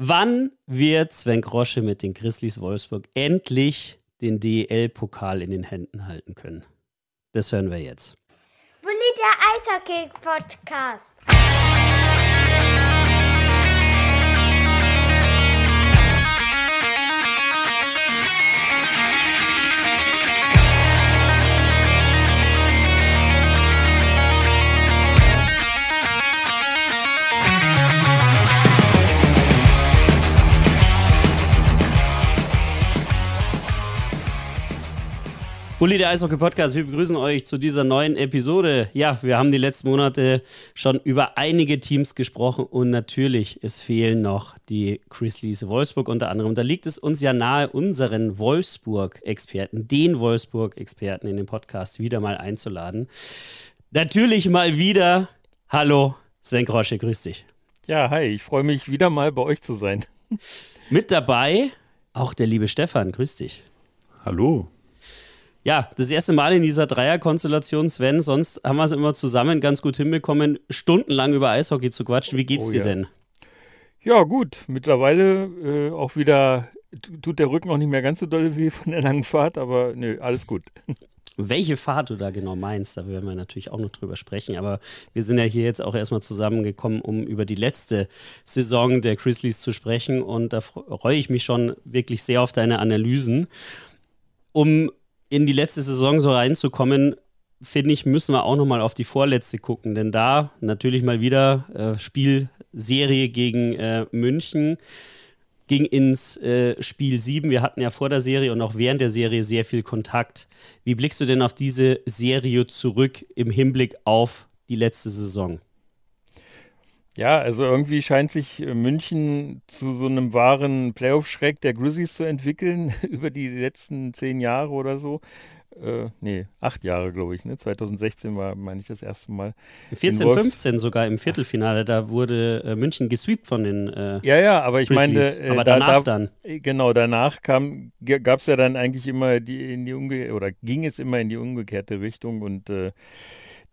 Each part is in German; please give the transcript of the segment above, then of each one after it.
Wann wird Sven Grosche mit den Grizzlies Wolfsburg endlich den DEL-Pokal in den Händen halten können? Das hören wir jetzt. Bulli der Eishockey-Podcast. Bulli der Eishockey Podcast, wir begrüßen euch zu dieser neuen Episode. Ja, wir haben die letzten Monate schon über einige Teams gesprochen und natürlich, es fehlen noch die Grizzlies Wolfsburg unter anderem. Da liegt es uns ja nahe, unseren Wolfsburg-Experten, den Wolfsburg-Experten in den Podcast wieder mal einzuladen. Natürlich mal wieder. Hallo, Sven Grosche, grüß dich. Ja, hi, ich freue mich wieder mal bei euch zu sein. Mit dabei auch der liebe Stefan, grüß dich. Hallo. Ja, das erste Mal in dieser Dreierkonstellation, Sven. Sonst haben wir es immer zusammen ganz gut hinbekommen, stundenlang über Eishockey zu quatschen. Wie geht's oh, dir ja. denn? Ja, gut. Mittlerweile äh, auch wieder tut der Rücken auch nicht mehr ganz so doll wie von der langen Fahrt, aber nö, alles gut. Welche Fahrt du da genau meinst, da werden wir natürlich auch noch drüber sprechen. Aber wir sind ja hier jetzt auch erstmal zusammengekommen, um über die letzte Saison der Grizzlies zu sprechen. Und da freue ich mich schon wirklich sehr auf deine Analysen. Um in die letzte Saison so reinzukommen, finde ich, müssen wir auch nochmal auf die vorletzte gucken. Denn da natürlich mal wieder äh, Spielserie gegen äh, München ging ins äh, Spiel 7. Wir hatten ja vor der Serie und auch während der Serie sehr viel Kontakt. Wie blickst du denn auf diese Serie zurück im Hinblick auf die letzte Saison? Ja, also irgendwie scheint sich äh, München zu so einem wahren Playoff-Schreck der Grizzlies zu entwickeln über die letzten zehn Jahre oder so. Äh, nee, acht Jahre, glaube ich. Ne? 2016 war, meine ich, das erste Mal. 14, 15 sogar im Viertelfinale, da wurde äh, München gesweept von den äh, Ja, ja, aber ich meine. Äh, aber danach da, da, dann. Äh, genau, danach gab es ja dann eigentlich immer die in die Umge oder ging es immer in die umgekehrte Richtung und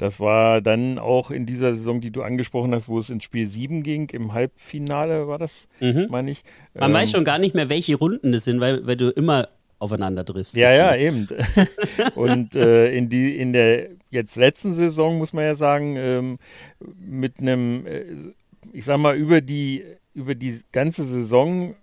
das war dann auch in dieser Saison, die du angesprochen hast, wo es ins Spiel 7 ging, im Halbfinale war das, mhm. meine ich. Man ähm, weiß schon gar nicht mehr, welche Runden das sind, weil, weil du immer aufeinander triffst. Ja, ja, eben. und äh, in, die, in der jetzt letzten Saison, muss man ja sagen, ähm, mit einem, äh, ich sag mal, über die, über die ganze Saison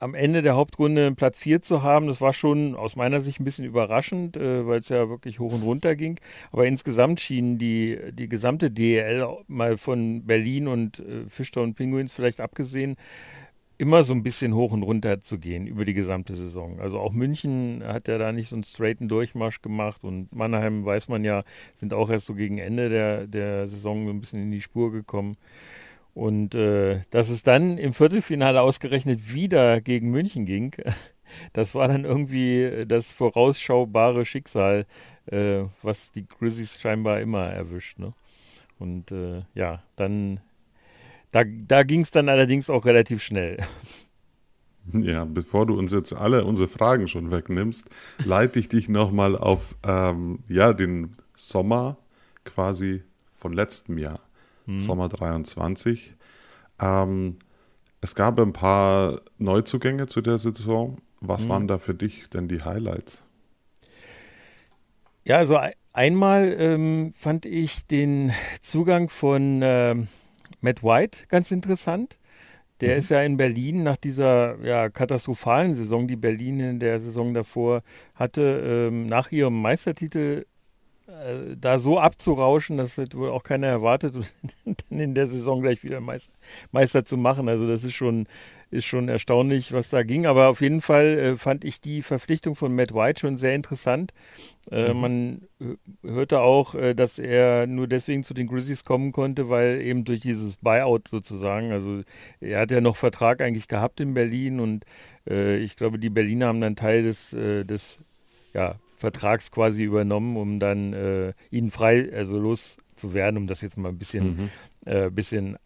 am Ende der Hauptrunde Platz 4 zu haben, das war schon aus meiner Sicht ein bisschen überraschend, äh, weil es ja wirklich hoch und runter ging. Aber insgesamt schien die, die gesamte DEL, mal von Berlin und äh, Fischer und Penguins vielleicht abgesehen, immer so ein bisschen hoch und runter zu gehen über die gesamte Saison. Also auch München hat ja da nicht so einen straighten Durchmarsch gemacht und Mannheim, weiß man ja, sind auch erst so gegen Ende der, der Saison so ein bisschen in die Spur gekommen. Und äh, dass es dann im Viertelfinale ausgerechnet wieder gegen München ging, das war dann irgendwie äh, das vorausschaubare Schicksal, äh, was die Grizzlies scheinbar immer erwischt. Ne? Und äh, ja, dann, da, da ging es dann allerdings auch relativ schnell. Ja, bevor du uns jetzt alle unsere Fragen schon wegnimmst, leite ich dich nochmal auf ähm, ja, den Sommer quasi von letztem Jahr mhm. Sommer 23. Ähm, es gab ein paar Neuzugänge zu der Saison. Was mhm. waren da für dich denn die Highlights? Ja, also einmal ähm, fand ich den Zugang von äh, Matt White ganz interessant. Der mhm. ist ja in Berlin nach dieser ja, katastrophalen Saison, die Berlin in der Saison davor hatte, ähm, nach ihrem Meistertitel äh, da so abzurauschen, das hat wohl auch keiner erwartet, dann in der Saison gleich wieder Meister, Meister, zu machen. Also das ist schon, ist schon erstaunlich, was da ging. Aber auf jeden Fall äh, fand ich die Verpflichtung von Matt White schon sehr interessant. Äh, mhm. Man hörte auch, äh, dass er nur deswegen zu den Grizzlies kommen konnte, weil eben durch dieses Buyout sozusagen, also er hat ja noch Vertrag eigentlich gehabt in Berlin und äh, ich glaube, die Berliner haben dann Teil des, des ja, Vertrags quasi übernommen, um dann äh, ihn frei, also los um das jetzt mal ein bisschen, mhm. äh, bisschen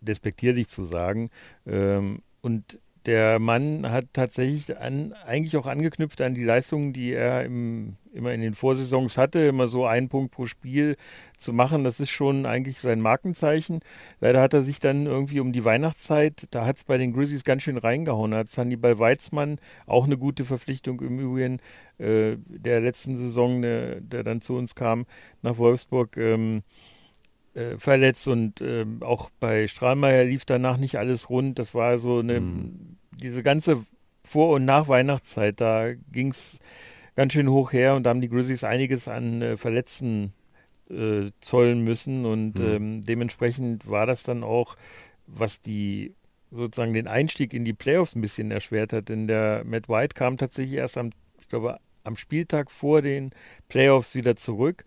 despektierlich zu sagen. Ähm, und der Mann hat tatsächlich an, eigentlich auch angeknüpft an die Leistungen, die er im, immer in den Vorsaisons hatte, immer so einen Punkt pro Spiel zu machen. Das ist schon eigentlich sein Markenzeichen. Leider hat er sich dann irgendwie um die Weihnachtszeit, da hat es bei den Grizzlies ganz schön reingehauen. Da hat Hannibal Weizmann, auch eine gute Verpflichtung im Übrigen, äh, der letzten Saison, ne, der dann zu uns kam nach Wolfsburg, ähm, äh, verletzt und äh, auch bei Strahlmeier lief danach nicht alles rund. Das war so eine, mhm. diese ganze Vor- und Nach-Weihnachtszeit, da ging es ganz schön hoch her und da haben die Grizzlies einiges an äh, Verletzten äh, zollen müssen und mhm. ähm, dementsprechend war das dann auch, was die sozusagen den Einstieg in die Playoffs ein bisschen erschwert hat, denn der Matt White kam tatsächlich erst am, ich glaube, am Spieltag vor den Playoffs wieder zurück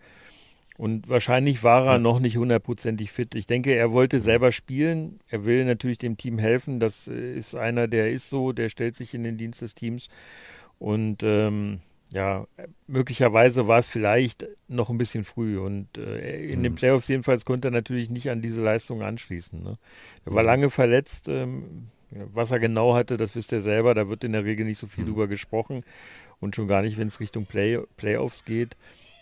und wahrscheinlich war er noch nicht hundertprozentig fit. Ich denke, er wollte selber spielen. Er will natürlich dem Team helfen. Das äh, ist einer, der ist so, der stellt sich in den Dienst des Teams. Und ähm, ja, möglicherweise war es vielleicht noch ein bisschen früh. Und äh, in mhm. den Playoffs jedenfalls konnte er natürlich nicht an diese Leistung anschließen. Ne? Er war mhm. lange verletzt. Ähm, was er genau hatte, das wisst ihr selber. Da wird in der Regel nicht so viel mhm. drüber gesprochen. Und schon gar nicht, wenn es Richtung Play Playoffs geht.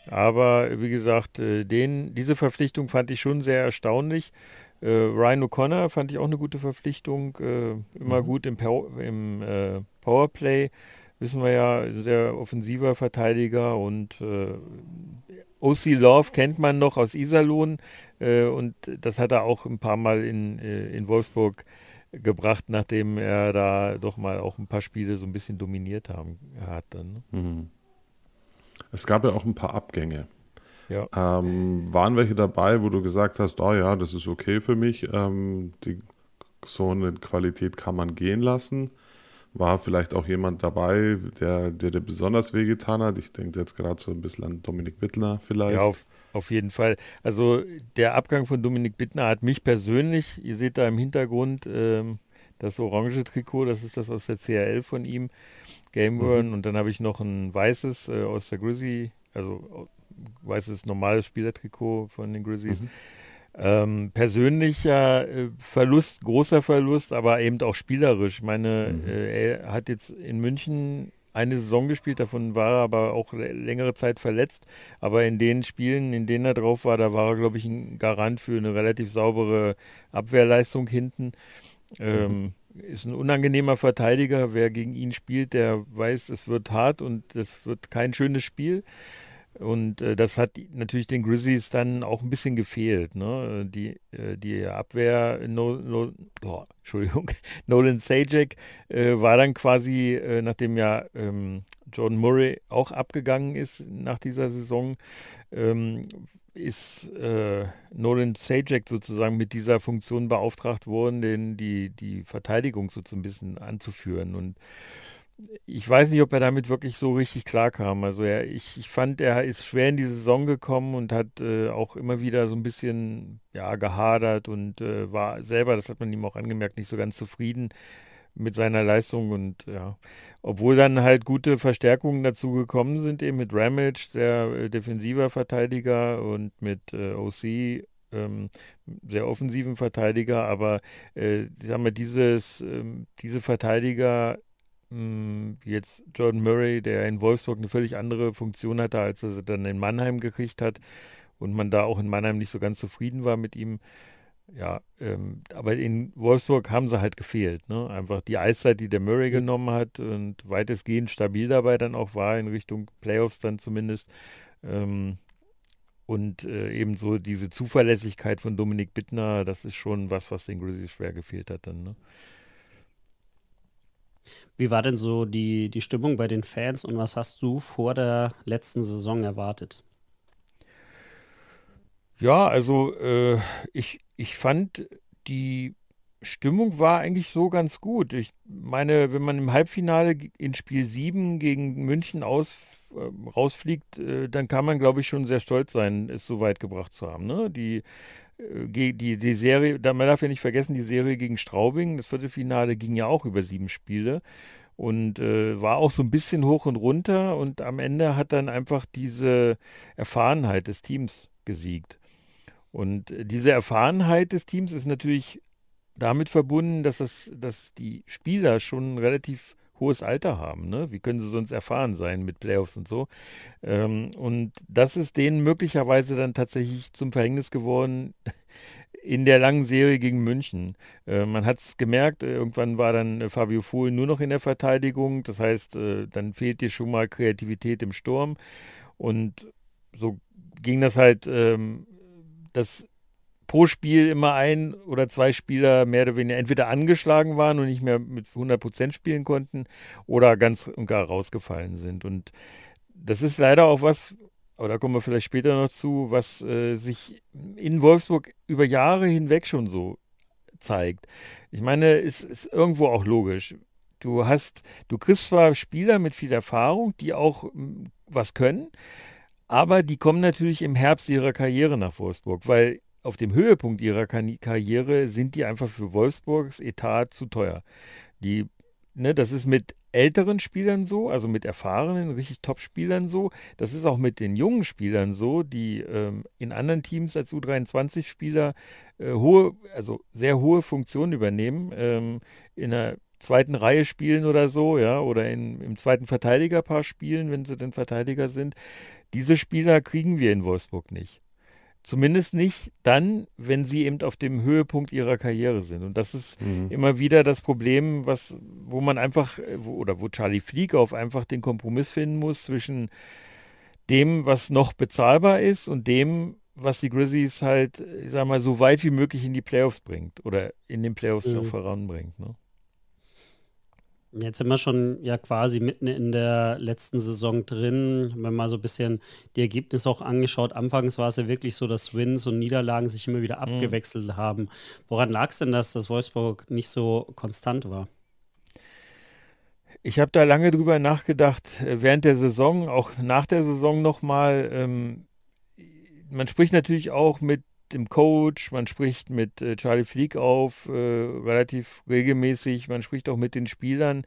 Aber wie gesagt, äh, den, diese Verpflichtung fand ich schon sehr erstaunlich. Äh, Ryan O'Connor fand ich auch eine gute Verpflichtung. Äh, immer mhm. gut im, Pow im äh, Powerplay. Wissen wir ja, sehr offensiver Verteidiger und äh, OC Love kennt man noch aus Iserlohn äh, und das hat er auch ein paar Mal in, in Wolfsburg gebracht, nachdem er da doch mal auch ein paar Spiele so ein bisschen dominiert haben, hat. Dann, ne? mhm. Es gab ja auch ein paar Abgänge. Ja. Ähm, waren welche dabei, wo du gesagt hast, oh ja, das ist okay für mich, ähm, die, so eine Qualität kann man gehen lassen? War vielleicht auch jemand dabei, der dir besonders wehgetan hat? Ich denke jetzt gerade so ein bisschen an Dominik Wittler vielleicht. Ja, auf, auf jeden Fall. Also der Abgang von Dominik Bittner hat mich persönlich, ihr seht da im Hintergrund ähm, das orange Trikot, das ist das aus der CRL von ihm, Game Worn. Mhm. Und dann habe ich noch ein weißes äh, aus der Grizzly, also weißes normales Spielertrikot von den Grizzlies. Mhm. Ähm, persönlicher äh, Verlust, großer Verlust, aber eben auch spielerisch. Ich meine, mhm. äh, er hat jetzt in München eine Saison gespielt, davon war er aber auch längere Zeit verletzt. Aber in den Spielen, in denen er drauf war, da war er, glaube ich, ein Garant für eine relativ saubere Abwehrleistung hinten. Mhm. Ähm, ist ein unangenehmer Verteidiger. Wer gegen ihn spielt, der weiß, es wird hart und es wird kein schönes Spiel. Und äh, das hat natürlich den Grizzlies dann auch ein bisschen gefehlt. Ne? Die, äh, die Abwehr, no, no, oh, Entschuldigung, Nolan Sajak äh, war dann quasi, äh, nachdem ja ähm, Jordan Murray auch abgegangen ist nach dieser Saison, ähm, ist äh, Nolan Sajak sozusagen mit dieser Funktion beauftragt worden, den, die, die Verteidigung so ein bisschen anzuführen. Und ich weiß nicht, ob er damit wirklich so richtig klarkam. Also er, ich, ich fand, er ist schwer in die Saison gekommen und hat äh, auch immer wieder so ein bisschen ja, gehadert und äh, war selber, das hat man ihm auch angemerkt, nicht so ganz zufrieden mit seiner Leistung und ja, obwohl dann halt gute Verstärkungen dazu gekommen sind, eben mit Ramage, der äh, defensiver Verteidiger und mit äh, OC, ähm, sehr offensiven Verteidiger, aber äh, sagen wir, dieses, ähm, diese Verteidiger mh, hm, wie jetzt Jordan Murray, der in Wolfsburg eine völlig andere Funktion hatte, als er sie dann in Mannheim gekriegt hat und man da auch in Mannheim nicht so ganz zufrieden war mit ihm, ja, ähm, aber in Wolfsburg haben sie halt gefehlt. Ne? Einfach die Eiszeit, die der Murray genommen hat und weitestgehend stabil dabei dann auch war, in Richtung Playoffs dann zumindest. Ähm, und äh, eben so diese Zuverlässigkeit von Dominik Bittner, das ist schon was, was den Grizzlies schwer gefehlt hat dann. Ne? Wie war denn so die, die Stimmung bei den Fans und was hast du vor der letzten Saison erwartet? Ja, also äh, ich, ich fand, die Stimmung war eigentlich so ganz gut. Ich meine, wenn man im Halbfinale in Spiel 7 gegen München aus, äh, rausfliegt, äh, dann kann man, glaube ich, schon sehr stolz sein, es so weit gebracht zu haben. Ne? Die, äh, die, die Serie, man darf ja nicht vergessen, die Serie gegen Straubing, das Viertelfinale ging ja auch über sieben Spiele und äh, war auch so ein bisschen hoch und runter und am Ende hat dann einfach diese Erfahrenheit des Teams gesiegt. Und diese Erfahrenheit des Teams ist natürlich damit verbunden, dass, das, dass die Spieler schon ein relativ hohes Alter haben. Ne? Wie können sie sonst erfahren sein mit Playoffs und so? Ähm, und das ist denen möglicherweise dann tatsächlich zum Verhängnis geworden in der langen Serie gegen München. Äh, man hat es gemerkt, äh, irgendwann war dann äh, Fabio Fohl nur noch in der Verteidigung. Das heißt, äh, dann fehlt dir schon mal Kreativität im Sturm. Und so ging das halt ähm, dass pro Spiel immer ein oder zwei Spieler mehr oder weniger entweder angeschlagen waren und nicht mehr mit 100 Prozent spielen konnten oder ganz und gar rausgefallen sind. Und das ist leider auch was, aber da kommen wir vielleicht später noch zu, was äh, sich in Wolfsburg über Jahre hinweg schon so zeigt. Ich meine, es ist irgendwo auch logisch. Du hast, du kriegst zwar Spieler mit viel Erfahrung, die auch mm, was können, aber die kommen natürlich im Herbst ihrer Karriere nach Wolfsburg, weil auf dem Höhepunkt ihrer Karriere sind die einfach für Wolfsburgs Etat zu teuer. Die, ne, das ist mit älteren Spielern so, also mit erfahrenen, richtig Top-Spielern so. Das ist auch mit den jungen Spielern so, die ähm, in anderen Teams als U23-Spieler äh, hohe, also sehr hohe Funktionen übernehmen, ähm, in der zweiten Reihe spielen oder so, ja, oder in, im zweiten Verteidigerpaar spielen, wenn sie denn Verteidiger sind. Diese Spieler kriegen wir in Wolfsburg nicht. Zumindest nicht dann, wenn sie eben auf dem Höhepunkt ihrer Karriere sind. Und das ist mhm. immer wieder das Problem, was, wo man einfach, wo, oder wo Charlie Fliekauf einfach den Kompromiss finden muss zwischen dem, was noch bezahlbar ist und dem, was die Grizzlies halt, ich sag mal, so weit wie möglich in die Playoffs bringt oder in den Playoffs mhm. noch voranbringt. Ne? Jetzt sind wir schon ja quasi mitten in der letzten Saison drin. Wenn mal so ein bisschen die Ergebnisse auch angeschaut, anfangs war es ja wirklich so, dass Wins und Niederlagen sich immer wieder mhm. abgewechselt mhm. haben. Woran lag es denn, dass das Wolfsburg nicht so konstant war? Ich habe da lange drüber nachgedacht, äh, während der Saison, auch nach der Saison nochmal. Ähm, man spricht natürlich auch mit dem Coach, man spricht mit äh, Charlie Flieg auf, äh, relativ regelmäßig, man spricht auch mit den Spielern.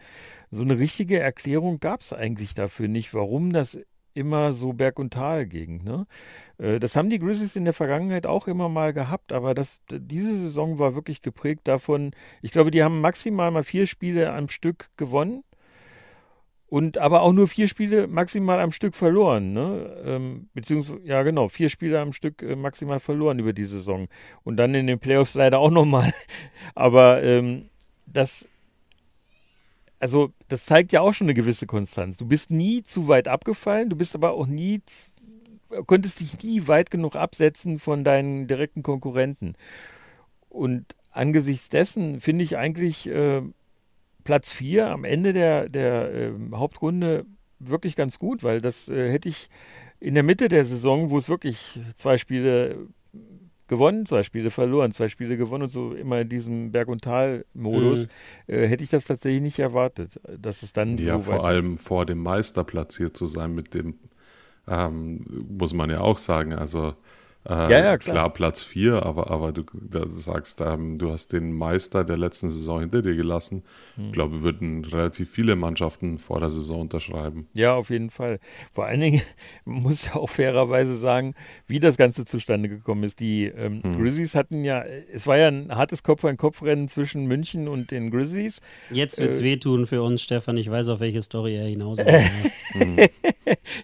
So eine richtige Erklärung gab es eigentlich dafür nicht, warum das immer so Berg- und Talgegend. Ne? Äh, das haben die Grizzlies in der Vergangenheit auch immer mal gehabt, aber das, diese Saison war wirklich geprägt davon. Ich glaube, die haben maximal mal vier Spiele am Stück gewonnen und aber auch nur vier Spiele maximal am Stück verloren, ne? Ähm, beziehungsweise, ja genau, vier Spiele am Stück äh, maximal verloren über die Saison. Und dann in den Playoffs leider auch nochmal. aber ähm, das, also das zeigt ja auch schon eine gewisse Konstanz. Du bist nie zu weit abgefallen, du bist aber auch nie, konntest dich nie weit genug absetzen von deinen direkten Konkurrenten. Und angesichts dessen finde ich eigentlich... Äh, Platz 4 am Ende der, der äh, Hauptrunde wirklich ganz gut, weil das äh, hätte ich in der Mitte der Saison, wo es wirklich zwei Spiele gewonnen, zwei Spiele verloren, zwei Spiele gewonnen und so immer in diesem Berg- und Tal-Modus, mhm. äh, hätte ich das tatsächlich nicht erwartet, dass es dann ja, so vor allem vor dem Meister platziert zu sein mit dem, ähm, muss man ja auch sagen, also äh, ja, ja, ähm, klar. klar. Platz 4, aber, aber du da sagst, ähm, du hast den Meister der letzten Saison hinter dir gelassen. Hm. Ich glaube, würden relativ viele Mannschaften vor der Saison unterschreiben. Ja, auf jeden Fall. Vor allen Dingen muss ich auch fairerweise sagen, wie das Ganze zustande gekommen ist. Die ähm, hm. Grizzlies hatten ja, es war ja ein hartes Kopf-an-Kopf-Rennen zwischen München und den Grizzlies. Jetzt wird es äh, wehtun für uns, Stefan. Ich weiß, auf welche Story er hinaus will. Hm.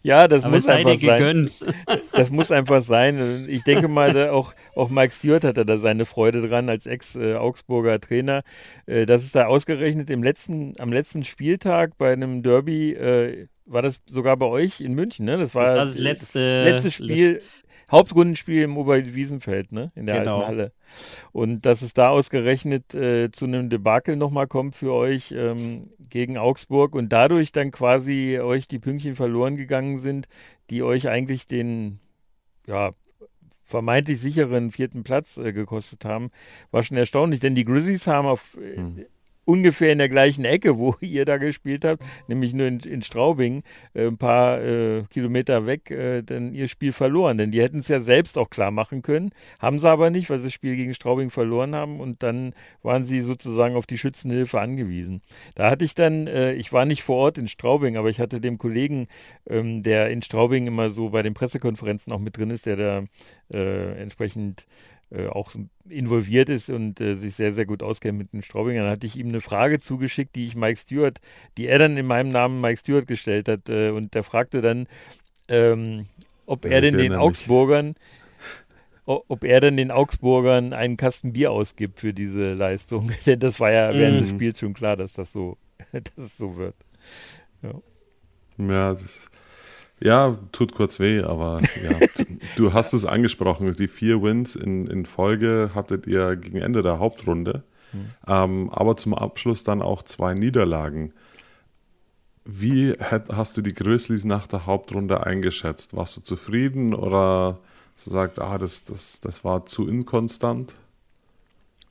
ja, das aber muss einfach sein. Gegönnt. Das muss einfach sein. ich denke mal, auch, auch Mike Stewart hatte da seine Freude dran als Ex-Augsburger Trainer, äh, dass es da ausgerechnet im letzten, am letzten Spieltag bei einem Derby, äh, war das sogar bei euch in München, ne? Das war das, war das letzte, äh, letzte Spiel, letzt Hauptrundenspiel im Oberwiesenfeld, ne? In der genau. alten Halle. Und dass es da ausgerechnet äh, zu einem Debakel nochmal kommt für euch ähm, gegen Augsburg und dadurch dann quasi euch die Pünktchen verloren gegangen sind, die euch eigentlich den, ja, vermeintlich sicheren vierten Platz äh, gekostet haben, war schon erstaunlich. Denn die Grizzlies haben auf, mhm ungefähr in der gleichen Ecke, wo ihr da gespielt habt, nämlich nur in, in Straubing, äh, ein paar äh, Kilometer weg, äh, dann ihr Spiel verloren. Denn die hätten es ja selbst auch klar machen können, haben sie aber nicht, weil sie das Spiel gegen Straubing verloren haben und dann waren sie sozusagen auf die Schützenhilfe angewiesen. Da hatte ich dann, äh, ich war nicht vor Ort in Straubing, aber ich hatte dem Kollegen, ähm, der in Straubing immer so bei den Pressekonferenzen auch mit drin ist, der da äh, entsprechend äh, auch involviert ist und äh, sich sehr, sehr gut auskennt mit den Straubingern, hatte ich ihm eine Frage zugeschickt, die ich Mike Stewart, die er dann in meinem Namen Mike Stewart gestellt hat. Äh, und der fragte dann, ähm, ob er denn den Augsburgern, ob er denn den Augsburgern einen Kasten Bier ausgibt für diese Leistung. Denn das war ja während des mhm. Spiels schon klar, dass das so, dass es so wird. Ja, ja das ja, tut kurz weh, aber ja. du hast es angesprochen. Die vier Wins in, in Folge hattet ihr gegen Ende der Hauptrunde, mhm. ähm, aber zum Abschluss dann auch zwei Niederlagen. Wie hat, hast du die Grizzlies nach der Hauptrunde eingeschätzt? Warst du zufrieden oder hast du gesagt, ah, das, das, das war zu inkonstant?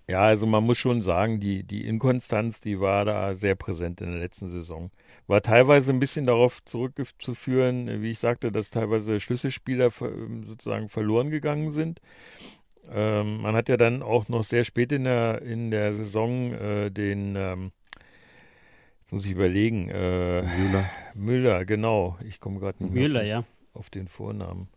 Ja, also man muss schon sagen, die, die Inkonstanz, die war da sehr präsent in der letzten Saison. War teilweise ein bisschen darauf zurückzuführen, wie ich sagte, dass teilweise Schlüsselspieler ähm, sozusagen verloren gegangen sind. Ähm, man hat ja dann auch noch sehr spät in der, in der Saison äh, den, ähm, jetzt muss ich überlegen, äh, Müller. Müller, genau. Ich komme gerade nicht mehr Müller, auf, ja. auf den Vornamen.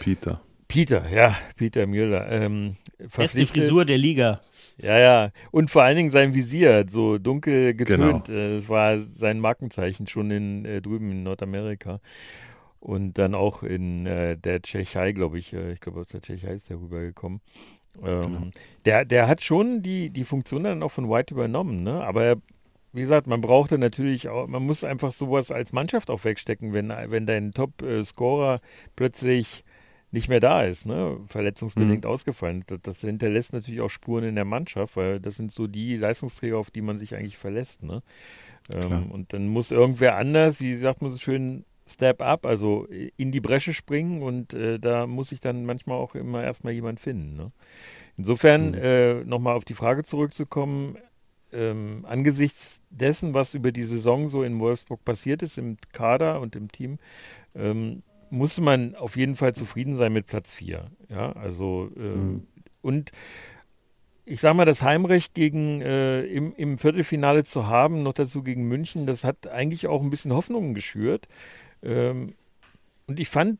Peter. Peter, ja, Peter Müller. Ähm, Beste Frisur der Liga. Ja, ja. Und vor allen Dingen sein Visier, so dunkel genau. getönt. Genau. Äh, das war sein Markenzeichen schon in, äh, drüben in Nordamerika. Und dann auch in äh, der Tschechei, glaube ich. Äh, ich glaube, aus der Tschechei ist der rübergekommen. Ähm, genau. der, der hat schon die, die Funktion dann auch von White übernommen, ne? Aber wie gesagt, man brauchte natürlich auch, man muss einfach sowas als Mannschaft auch wegstecken, wenn, wenn dein Top-Scorer äh, plötzlich nicht mehr da ist, ne? verletzungsbedingt mhm. ausgefallen. Das, das, hinterlässt natürlich auch Spuren in der Mannschaft, weil das sind so die Leistungsträger, auf die man sich eigentlich verlässt. Ne? Ähm, und dann muss irgendwer anders, wie sagt man so schön, Step up, also in die Bresche springen und äh, da muss ich dann manchmal auch immer erstmal jemand finden. Ne? Insofern mhm. äh, nochmal auf die Frage zurückzukommen, ähm, angesichts dessen, was über die Saison so in Wolfsburg passiert ist, im Kader und im Team, ähm, muss man auf jeden Fall zufrieden sein mit Platz 4. Ja, also äh, mhm. und ich sage mal, das Heimrecht gegen äh, im, im Viertelfinale zu haben, noch dazu gegen München, das hat eigentlich auch ein bisschen Hoffnungen geschürt. Ähm, und ich fand,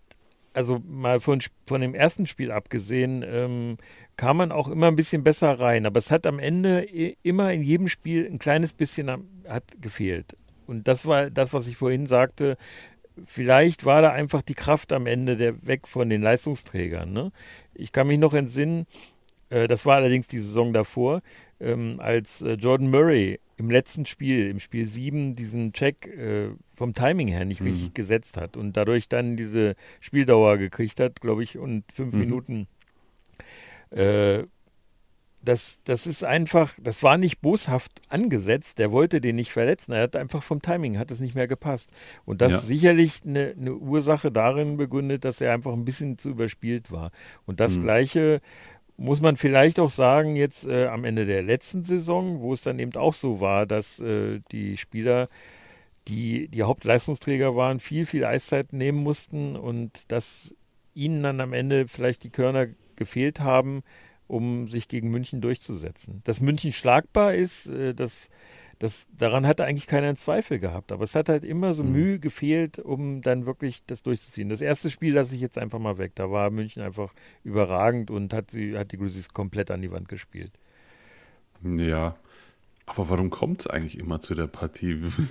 also mal von, von dem ersten Spiel abgesehen, ähm, kam man auch immer ein bisschen besser rein. Aber es hat am Ende immer in jedem Spiel ein kleines bisschen hat gefehlt. Und das war das, was ich vorhin sagte vielleicht war da einfach die Kraft am Ende der weg von den Leistungsträgern. Ne? Ich kann mich noch entsinnen, äh, das war allerdings die Saison davor, ähm, als äh, Jordan Murray im letzten Spiel, im Spiel 7, diesen Check äh, vom Timing her nicht mhm. richtig gesetzt hat und dadurch dann diese Spieldauer gekriegt hat, glaube ich, und fünf mhm. Minuten äh, das, das ist einfach, das war nicht boshaft angesetzt. Der wollte den nicht verletzen. Er hat einfach vom Timing, hat es nicht mehr gepasst. Und das ja. sicherlich eine, eine, Ursache darin begründet, dass er einfach ein bisschen zu überspielt war. Und das mhm. Gleiche muss man vielleicht auch sagen, jetzt äh, am Ende der letzten Saison, wo es dann eben auch so war, dass äh, die Spieler, die die Hauptleistungsträger waren, viel, viel Eiszeit nehmen mussten und dass ihnen dann am Ende vielleicht die Körner gefehlt haben, um sich gegen München durchzusetzen. Dass München schlagbar ist, äh, das, das, daran hatte eigentlich keiner einen Zweifel gehabt. Aber es hat halt immer so mhm. Mühe gefehlt, um dann wirklich das durchzuziehen. Das erste Spiel lasse ich jetzt einfach mal weg. Da war München einfach überragend und hat, sie, hat die Grizzlies komplett an die Wand gespielt. Ja, aber warum kommt es eigentlich immer zu der Partie?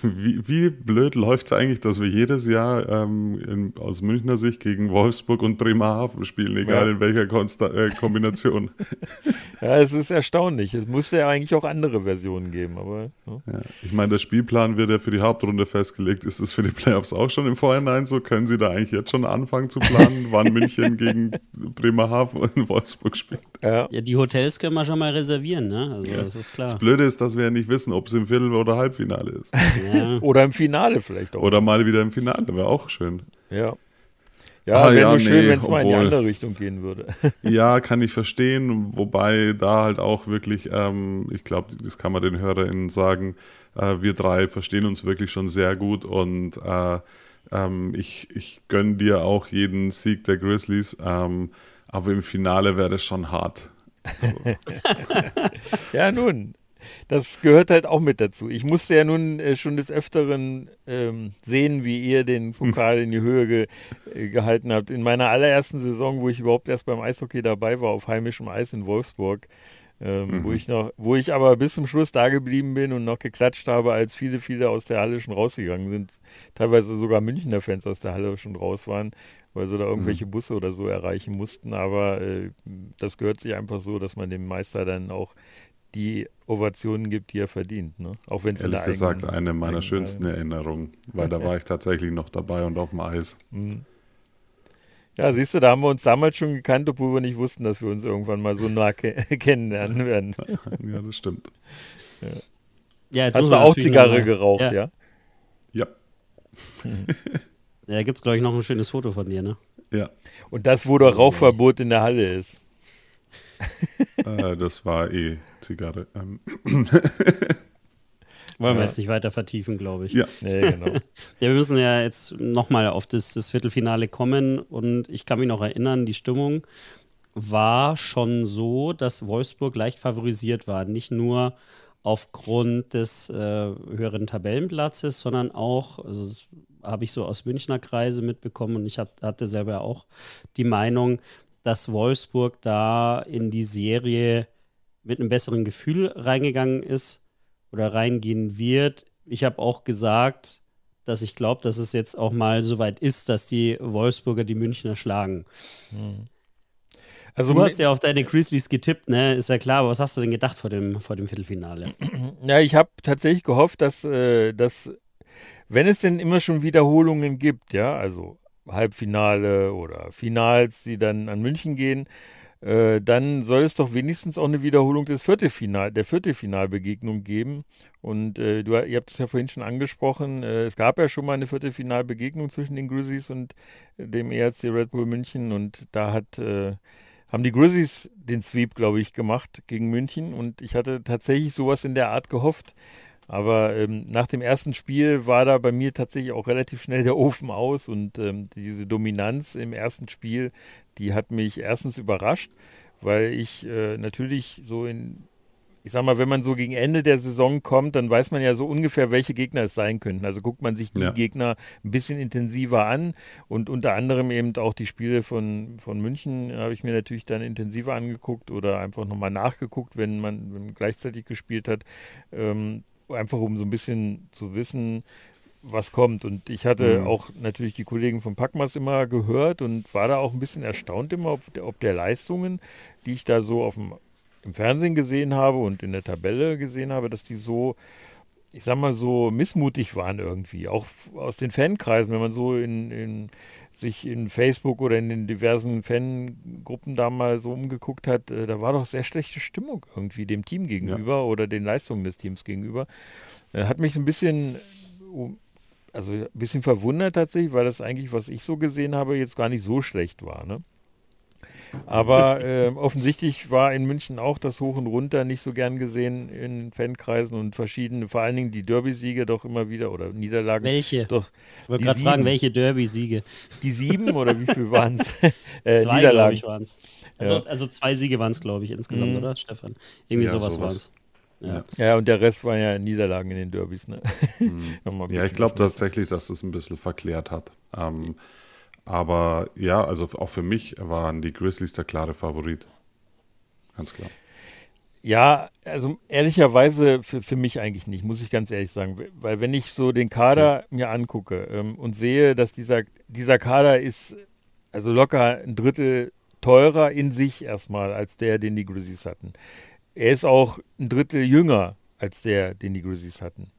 Wie, wie blöd läuft es eigentlich, dass wir jedes Jahr ähm, in, aus Münchner Sicht gegen Wolfsburg und Bremerhaven spielen, egal ja. in welcher Konsta äh, Kombination? ja, es ist erstaunlich. Es muss ja eigentlich auch andere Versionen geben. Aber, ja. Ja, ich meine, der Spielplan wird ja für die Hauptrunde festgelegt. Ist es für die Playoffs auch schon im Vorhinein so? Können Sie da eigentlich jetzt schon anfangen zu planen, wann München gegen Bremerhaven und Wolfsburg spielt? Ja. die Hotels können wir schon mal reservieren. Ne? Also, das ist klar. Das ist blöd Blöde ist, dass wir ja nicht wissen, ob es im Viertel- oder Halbfinale ist. oder im Finale vielleicht auch. Oder mal wieder im Finale, wäre auch schön. Ja. Ja, ah, wäre ja, nur schön, nee, wenn es mal in die andere Richtung gehen würde. ja, kann ich verstehen, wobei da halt auch wirklich, ähm, ich glaube, das kann man den HörerInnen sagen, äh, wir drei verstehen uns wirklich schon sehr gut und äh, ähm, ich, ich gönne dir auch jeden Sieg der Grizzlies, ähm, aber im Finale wäre das schon hart. ja, nun, das gehört halt auch mit dazu. Ich musste ja nun äh, schon des Öfteren ähm, sehen, wie ihr den hm. Pokal in die Höhe ge äh, gehalten habt. In meiner allerersten Saison, wo ich überhaupt erst beim Eishockey dabei war, auf heimischem Eis in Wolfsburg, ähm, mhm. wo ich noch, wo ich aber bis zum Schluss da geblieben bin und noch geklatscht habe, als viele, viele aus der Halle schon rausgegangen sind, teilweise sogar Münchner Fans aus der Halle schon raus waren, weil sie da mhm. irgendwelche mhm. Busse oder so erreichen mussten. Aber äh, das gehört sich einfach so, dass man dem Meister dann auch die Ovationen gibt, die er verdient. Ne? Auch wenn es Ehrlich gesagt eigenen, eine meiner schönsten Reihen. Erinnerungen, weil da war ich tatsächlich noch dabei und auf dem Eis. Mhm. Ja, siehst du, da haben wir uns damals schon gekannt, obwohl wir nicht wussten, dass wir uns irgendwann mal so nah ke kennenlernen werden. ja, das stimmt. Ja. Ja, Hast du auch Zigarre geraucht, ja? Ja. ja. ja gibt es, glaube ich, noch ein schönes Foto von dir, ne? Ja. Und das, wo doch äh, Rauchverbot in der Halle ist äh, das war eh Zigarre. Ähm. Wollen wir ja. jetzt nicht weiter vertiefen, glaube ich. Ja. Nee, genau. ja, wir müssen ja jetzt nochmal auf das, das, Viertelfinale kommen und ich kann mich noch erinnern, die Stimmung war schon so, dass Wolfsburg leicht favorisiert war. Nicht nur aufgrund des äh, höheren Tabellenplatzes, sondern auch, also habe ich so aus Münchner Kreise mitbekommen und ich hab, hatte selber auch die Meinung, dass Wolfsburg da in die Serie mit einem besseren Gefühl reingegangen ist oder reingehen wird. Ich habe auch gesagt, dass ich glaube, dass es jetzt auch mal so weit ist, dass die Wolfsburger die Münchner schlagen. Mhm. Also du hast ja auf deine Grizzlies getippt, ne? Ist ja klar, aber was hast du denn gedacht vor dem, vor dem Viertelfinale? Ja, ich habe tatsächlich gehofft, dass, äh, dass, wenn es denn immer schon Wiederholungen gibt, ja, also Halbfinale oder Finals, die dann an München gehen, äh, dann soll es doch wenigstens auch eine Wiederholung des Viertelfinal, der Viertelfinalbegegnung geben. Und äh, du, ihr habt es ja vorhin schon angesprochen, äh, es gab ja schon mal eine Viertelfinalbegegnung zwischen den Grizzlies und dem ERC Red Bull München und da hat äh, haben die Grizzlies den Sweep, glaube ich, gemacht gegen München. Und ich hatte tatsächlich sowas in der Art gehofft, aber ähm, nach dem ersten Spiel war da bei mir tatsächlich auch relativ schnell der Ofen aus und ähm, diese Dominanz im ersten Spiel, die hat mich erstens überrascht, weil ich äh, natürlich so in, ich sag mal, wenn man so gegen Ende der Saison kommt, dann weiß man ja so ungefähr, welche Gegner es sein könnten. Also guckt man sich die ja. Gegner ein bisschen intensiver an und unter anderem eben auch die Spiele von, von München habe ich mir natürlich dann intensiver angeguckt oder einfach nochmal nachgeguckt, wenn man, wenn man gleichzeitig gespielt hat. Ähm, einfach um so ein bisschen zu wissen, was kommt. Und ich hatte mhm. auch natürlich die Kollegen von Packmas immer gehört und war da auch ein bisschen erstaunt immer, ob der, ob der Leistungen, die ich da so auf dem, im Fernsehen gesehen habe und in der Tabelle gesehen habe, dass die so, ich sag mal, so missmutig waren irgendwie. Auch aus den Fankreisen, wenn man so in, in sich in Facebook oder in den diversen Fangruppen da mal so umgeguckt hat, äh, da war doch sehr schlechte Stimmung irgendwie dem Team gegenüber ja. oder den Leistungen des Teams gegenüber. Äh, hat mich ein bisschen, oh, also ein bisschen verwundert tatsächlich, weil das eigentlich, was ich so gesehen habe, jetzt gar nicht so schlecht war. Ne? Aber äh, offensichtlich war in München auch das Hoch und Runter nicht so gern gesehen in Fankreisen und verschiedene, vor allen Dingen die Derby-Siege doch immer wieder oder Niederlagen. Welche? Doch. Ich wollte gerade fragen, welche Derby-Siege? Die sieben oder wie viel waren es? Äh, zwei, glaube Ich, waren's. Also, ja. also zwei Siege waren es, glaube ich, insgesamt, mhm. oder Stefan? Irgendwie ja, sowas, sowas. waren es. Ja. ja. und der Rest waren ja Niederlagen in den Derbys. Ne? Mhm. ja, ich glaube tatsächlich, dass es das ein bisschen verklärt hat. Ähm, aber ja, also auch für mich waren die Grizzlies der klare Favorit. Ganz klar. Ja, also ehrlicherweise für, für mich eigentlich nicht, muss ich ganz ehrlich sagen. Weil wenn ich so den Kader okay. mir angucke ähm, und sehe, dass dieser, dieser Kader ist also locker ein Drittel teurer in sich erstmal als der, den die Grizzlies hatten. Er ist auch ein Drittel jünger als der, den die Grizzlies hatten.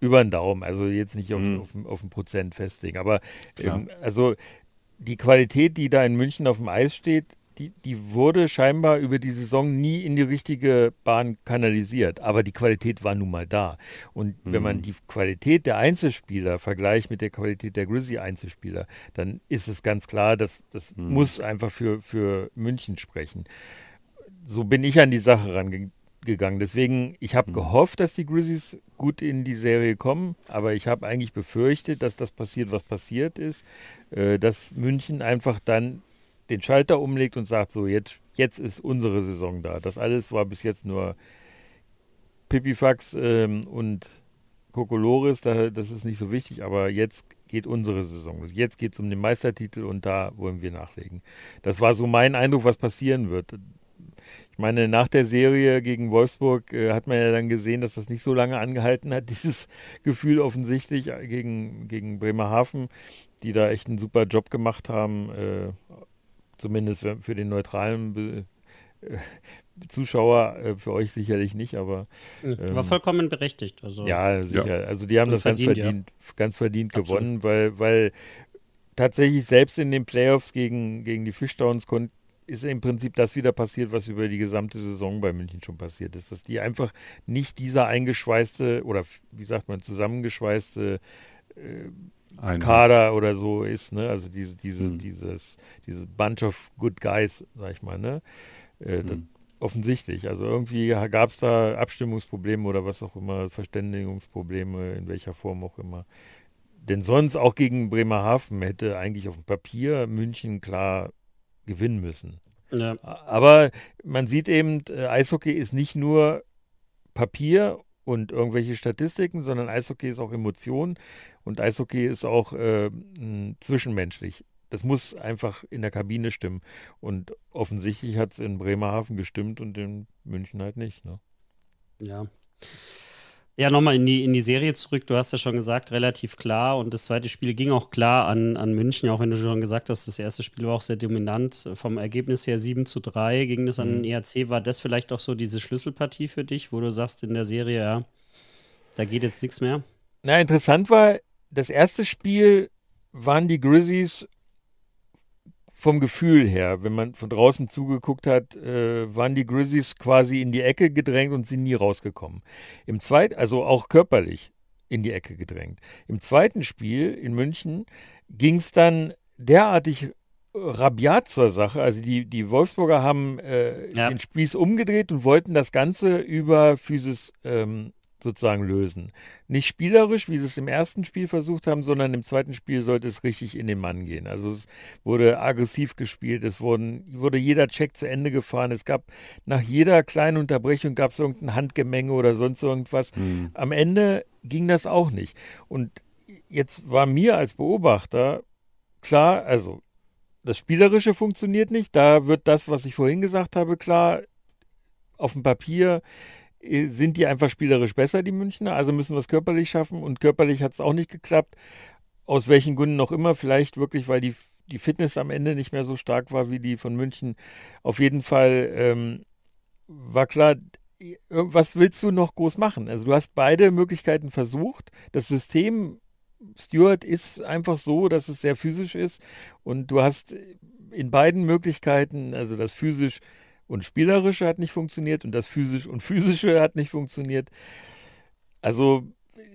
Über den Daumen, also jetzt nicht auf, mhm. auf, auf, auf ein Prozent festlegen. Aber ähm, also die Qualität, die da in München auf dem Eis steht, die, die wurde scheinbar über die Saison nie in die richtige Bahn kanalisiert. Aber die Qualität war nun mal da. Und mhm. wenn man mhm. die Qualität der Einzelspieler vergleicht mit der Qualität der Grizzly-Einzelspieler, dann ist es ganz klar, dass das mhm. muss einfach für, für München sprechen. So bin ich an die Sache rangegangen gegangen. Deswegen, ich habe mhm. gehofft, dass die Grizzlies gut in die Serie kommen, aber ich habe eigentlich befürchtet, dass das passiert, was passiert ist, äh, dass München einfach dann den Schalter umlegt und sagt, so jetzt, jetzt ist unsere Saison da. Das alles war bis jetzt nur Pipifax ähm, und Kokolores, da, das ist nicht so wichtig, aber jetzt geht unsere Saison. Jetzt geht es um den Meistertitel und da wollen wir nachlegen. Das war so mein Eindruck, was passieren wird ich meine, nach der Serie gegen Wolfsburg äh, hat man ja dann gesehen, dass das nicht so lange angehalten hat, dieses Gefühl offensichtlich äh, gegen, gegen Bremerhaven, die da echt einen super Job gemacht haben, äh, zumindest für den neutralen Be äh, Zuschauer äh, für euch sicherlich nicht, aber ähm, war vollkommen berechtigt. Also, ja, sicher. Ja. Also die haben das verdient, ganz verdient, ja. ganz verdient gewonnen, weil, weil tatsächlich selbst in den Playoffs gegen, gegen die Fishtowns konnten ist im Prinzip das wieder passiert, was über die gesamte Saison bei München schon passiert ist, dass die einfach nicht dieser eingeschweißte oder wie sagt man zusammengeschweißte äh, Kader oder so ist, ne? Also diese, diese, mhm. dieses, dieses Bunch of Good Guys, sag ich mal, ne? Äh, mhm. offensichtlich. Also irgendwie gab es da Abstimmungsprobleme oder was auch immer, Verständigungsprobleme, in welcher Form auch immer. Denn sonst auch gegen Bremerhaven hätte eigentlich auf dem Papier München klar gewinnen müssen. Ja. Aber man sieht eben, äh, Eishockey ist nicht nur Papier und irgendwelche Statistiken, sondern Eishockey ist auch Emotion und Eishockey ist auch äh, zwischenmenschlich. Das muss einfach in der Kabine stimmen. Und offensichtlich hat es in Bremerhaven gestimmt und in München halt nicht. Ne? Ja. Ja, nochmal in die, in die Serie zurück. Du hast ja schon gesagt, relativ klar. Und das zweite Spiel ging auch klar an, an München, auch wenn du schon gesagt hast, das erste Spiel war auch sehr dominant. Vom Ergebnis her 7 zu 3 ging es an den mhm. ERC. War das vielleicht auch so diese Schlüsselpartie für dich, wo du sagst in der Serie, ja, da geht jetzt nichts mehr? Na, interessant war, das erste Spiel waren die Grizzlies vom Gefühl her, wenn man von draußen zugeguckt hat, äh, waren die Grizzlies quasi in die Ecke gedrängt und sind nie rausgekommen. Im zweiten, also auch körperlich in die Ecke gedrängt. Im zweiten Spiel in München ging es dann derartig rabiat zur Sache. Also die, die Wolfsburger haben äh, ja. den Spieß umgedreht und wollten das Ganze über Physis ähm, sozusagen lösen. Nicht spielerisch, wie sie es im ersten Spiel versucht haben, sondern im zweiten Spiel sollte es richtig in den Mann gehen. Also es wurde aggressiv gespielt, es wurden, wurde jeder Check zu Ende gefahren, es gab nach jeder kleinen Unterbrechung gab es irgendein Handgemenge oder sonst irgendwas. Mhm. Am Ende ging das auch nicht. Und jetzt war mir als Beobachter klar, also das Spielerische funktioniert nicht, da wird das, was ich vorhin gesagt habe, klar, auf dem Papier äh, sind die einfach spielerisch besser, die Münchner. Also müssen wir es körperlich schaffen und körperlich hat es auch nicht geklappt. Aus welchen Gründen noch immer, vielleicht wirklich, weil die, die Fitness am Ende nicht mehr so stark war wie die von München. Auf jeden Fall ähm, war klar, äh, was willst du noch groß machen? Also du hast beide Möglichkeiten versucht. Das System Stewart ist einfach so, dass es sehr physisch ist und du hast in beiden Möglichkeiten, also das physisch und Spielerische hat nicht funktioniert und das physisch und Physische hat nicht funktioniert. Also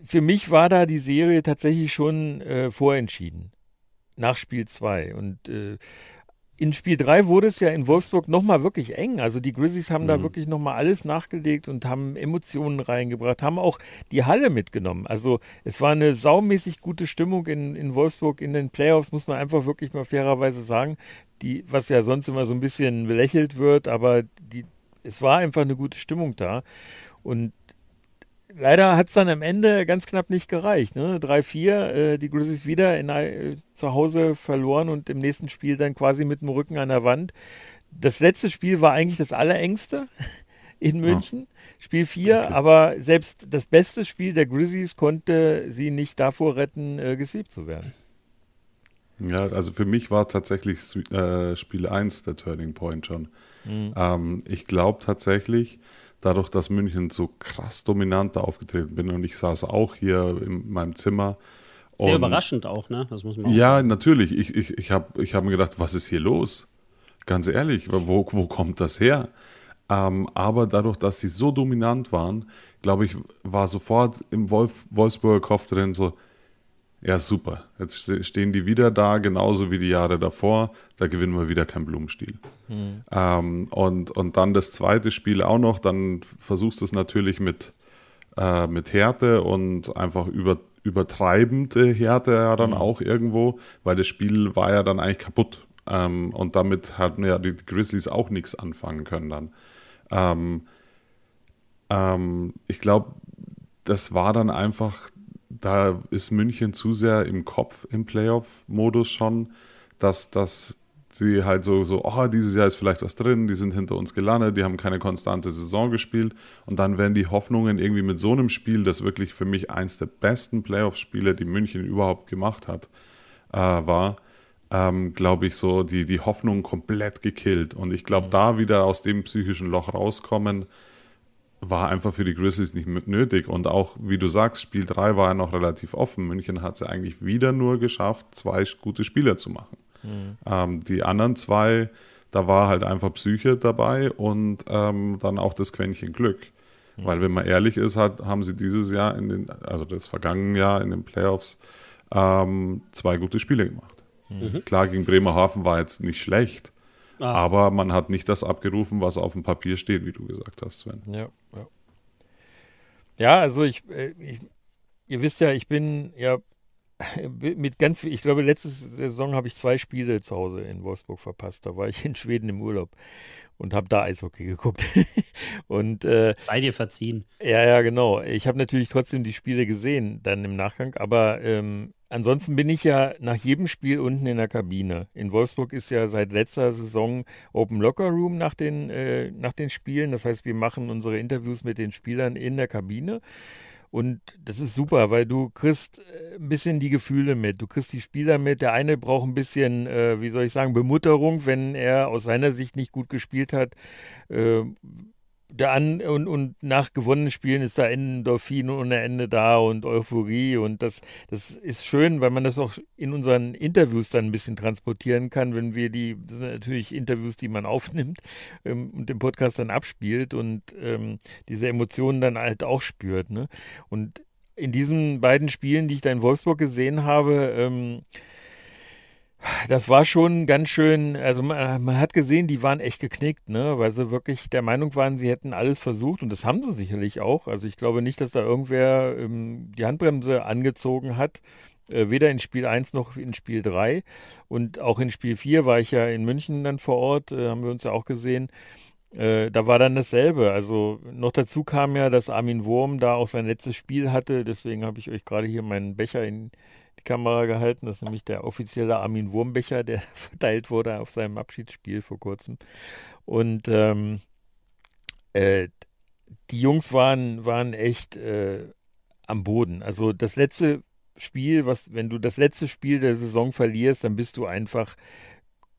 für mich war da die Serie tatsächlich schon äh, vorentschieden nach Spiel 2. Und äh, in Spiel 3 wurde es ja in Wolfsburg nochmal wirklich eng. Also die Grizzlies haben mhm. da wirklich nochmal alles nachgelegt und haben Emotionen reingebracht, haben auch die Halle mitgenommen. Also es war eine saumäßig gute Stimmung in, in Wolfsburg in den Playoffs, muss man einfach wirklich mal fairerweise sagen. Die, was ja sonst immer so ein bisschen belächelt wird, aber die, es war einfach eine gute Stimmung da. Und leider hat es dann am Ende ganz knapp nicht gereicht. Ne? 3-4, äh, die Grizzlies wieder in, äh, zu Hause verloren und im nächsten Spiel dann quasi mit dem Rücken an der Wand. Das letzte Spiel war eigentlich das allerengste in München, ja. Spiel 4, okay. aber selbst das beste Spiel der Grizzlies konnte sie nicht davor retten, äh, gesweept zu werden. Ja, also für mich war tatsächlich äh, Spiel 1 der Turning Point schon. Mhm. Ähm, ich glaube tatsächlich, dadurch, dass München so krass dominant da aufgetreten bin und ich saß auch hier in meinem Zimmer. Sehr überraschend auch, ne? Das muss man Ja, sagen. natürlich. Ich, ich, ich habe ich hab mir gedacht, was ist hier los? Ganz ehrlich, wo, wo kommt das her? Ähm, aber dadurch, dass sie so dominant waren, glaube ich, war sofort im Wolf, Wolfsburger Kopf drin so, ja, super. Jetzt stehen die wieder da, genauso wie die Jahre davor. Da gewinnen wir wieder keinen Blumenstiel. Mhm. Ähm, und, und dann das zweite Spiel auch noch. Dann versuchst du es natürlich mit, äh, mit Härte und einfach über, übertreibende Härte ja dann mhm. auch irgendwo, weil das Spiel war ja dann eigentlich kaputt. Ähm, und damit hatten ja die Grizzlies auch nichts anfangen können dann. Ähm, ähm ich glaube, das war dann einfach da ist München zu sehr im Kopf im Playoff-Modus schon, dass, dass sie halt so, so, oh, dieses Jahr ist vielleicht was drin, die sind hinter uns gelandet, die haben keine konstante Saison gespielt. Und dann werden die Hoffnungen irgendwie mit so einem Spiel, das wirklich für mich eins der besten Playoff-Spiele, die München überhaupt gemacht hat, äh, war, ähm, glaube ich, so die, die Hoffnung komplett gekillt. Und ich glaube, mhm. da wieder aus dem psychischen Loch rauskommen, war einfach für die Grizzlies nicht nötig. Und auch, wie du sagst, Spiel 3 war ja noch relativ offen. München hat es ja eigentlich wieder nur geschafft, zwei gute Spieler zu machen. Mhm. Ähm, die anderen zwei, da war halt einfach Psyche dabei und ähm, dann auch das Quäntchen Glück. Mhm. Weil, wenn man ehrlich ist, hat, haben sie dieses Jahr, in den, also das vergangene Jahr in den Playoffs, ähm, zwei gute Spiele gemacht. Mhm. mhm. Klar, gegen Bremerhaven war jetzt nicht schlecht, Ah. Aber man hat nicht das abgerufen, was auf dem Papier steht, wie du gesagt hast, Sven. Ja, ja. ja also ich, äh, ich, ihr wisst ja, ich bin ja mit ganz viel, ich glaube, letzte Saison habe ich zwei Spiele zu Hause in Wolfsburg verpasst. Da war ich in Schweden im Urlaub und habe da Eishockey geguckt. und äh, sei dir verziehen. Ja, ja, genau. Ich habe natürlich trotzdem die Spiele gesehen dann im Nachgang, aber ähm, Ansonsten bin ich ja nach jedem Spiel unten in der Kabine. In Wolfsburg ist ja seit letzter Saison Open Locker Room nach den, äh, nach den Spielen. Das heißt, wir machen unsere Interviews mit den Spielern in der Kabine. Und das ist super, weil du kriegst äh, ein bisschen die Gefühle mit, du kriegst die Spieler mit. Der eine braucht ein bisschen, äh, wie soll ich sagen, Bemutterung, wenn er aus seiner Sicht nicht gut gespielt hat. Äh, da an und, und nach gewonnenen Spielen ist da Endorphine ohne Ende da und Euphorie und das, das ist schön, weil man das auch in unseren Interviews dann ein bisschen transportieren kann, wenn wir die, das sind natürlich Interviews, die man aufnimmt ähm, und den Podcast dann abspielt und ähm, diese Emotionen dann halt auch spürt. Ne? Und in diesen beiden Spielen, die ich da in Wolfsburg gesehen habe, ähm, das war schon ganz schön, also man, man, hat gesehen, die waren echt geknickt, ne? weil sie wirklich der Meinung waren, sie hätten alles versucht und das haben sie sicherlich auch. Also ich glaube nicht, dass da irgendwer ähm, die Handbremse angezogen hat, äh, weder in Spiel 1 noch in Spiel 3 und auch in Spiel 4 war ich ja in München dann vor Ort, äh, haben wir uns ja auch gesehen. Äh, da war dann dasselbe. Also noch dazu kam ja, dass Armin Wurm da auch sein letztes Spiel hatte. Deswegen habe ich euch gerade hier meinen Becher in, die Kamera gehalten. Das ist nämlich der offizielle Armin Wurmbecher, der verteilt wurde auf seinem Abschiedsspiel vor kurzem. Und ähm, äh, die Jungs waren, waren echt äh, am Boden. Also das letzte Spiel, was, wenn du das letzte Spiel der Saison verlierst, dann bist du einfach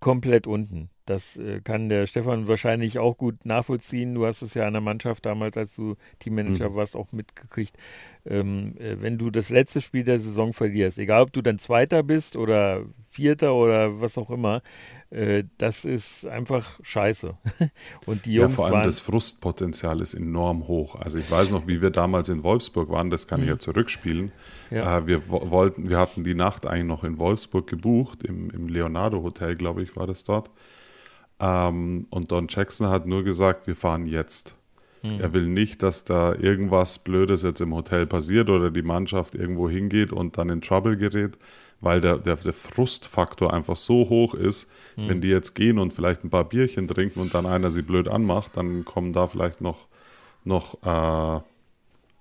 komplett unten. Das äh, kann der Stefan wahrscheinlich auch gut nachvollziehen. Du hast es ja an der Mannschaft damals, als du Teammanager mhm. warst, auch mitgekriegt. Ähm, äh, wenn du das letzte Spiel der Saison verlierst, egal ob du dann Zweiter bist oder Vierter oder was auch immer, äh, das ist einfach scheiße. Und die Jungs ja, vor allem waren das Frustpotenzial ist enorm hoch. Also ich weiß noch, wie wir damals in Wolfsburg waren, das kann mhm. ich ja zurückspielen. Ja. Äh, wir wollten, wir hatten die Nacht eigentlich noch in Wolfsburg gebucht, im, im Leonardo Hotel, glaube ich, war das dort. Ähm, und Don Jackson hat nur gesagt, wir fahren jetzt. Hm. Er will nicht, dass da irgendwas Blödes jetzt im Hotel passiert oder die Mannschaft irgendwo hingeht und dann in Trouble gerät, weil der, der, der Frustfaktor einfach so hoch ist, mhm. wenn die jetzt gehen und vielleicht ein paar Bierchen trinken und dann einer sie blöd anmacht, dann kommen da vielleicht noch, noch äh,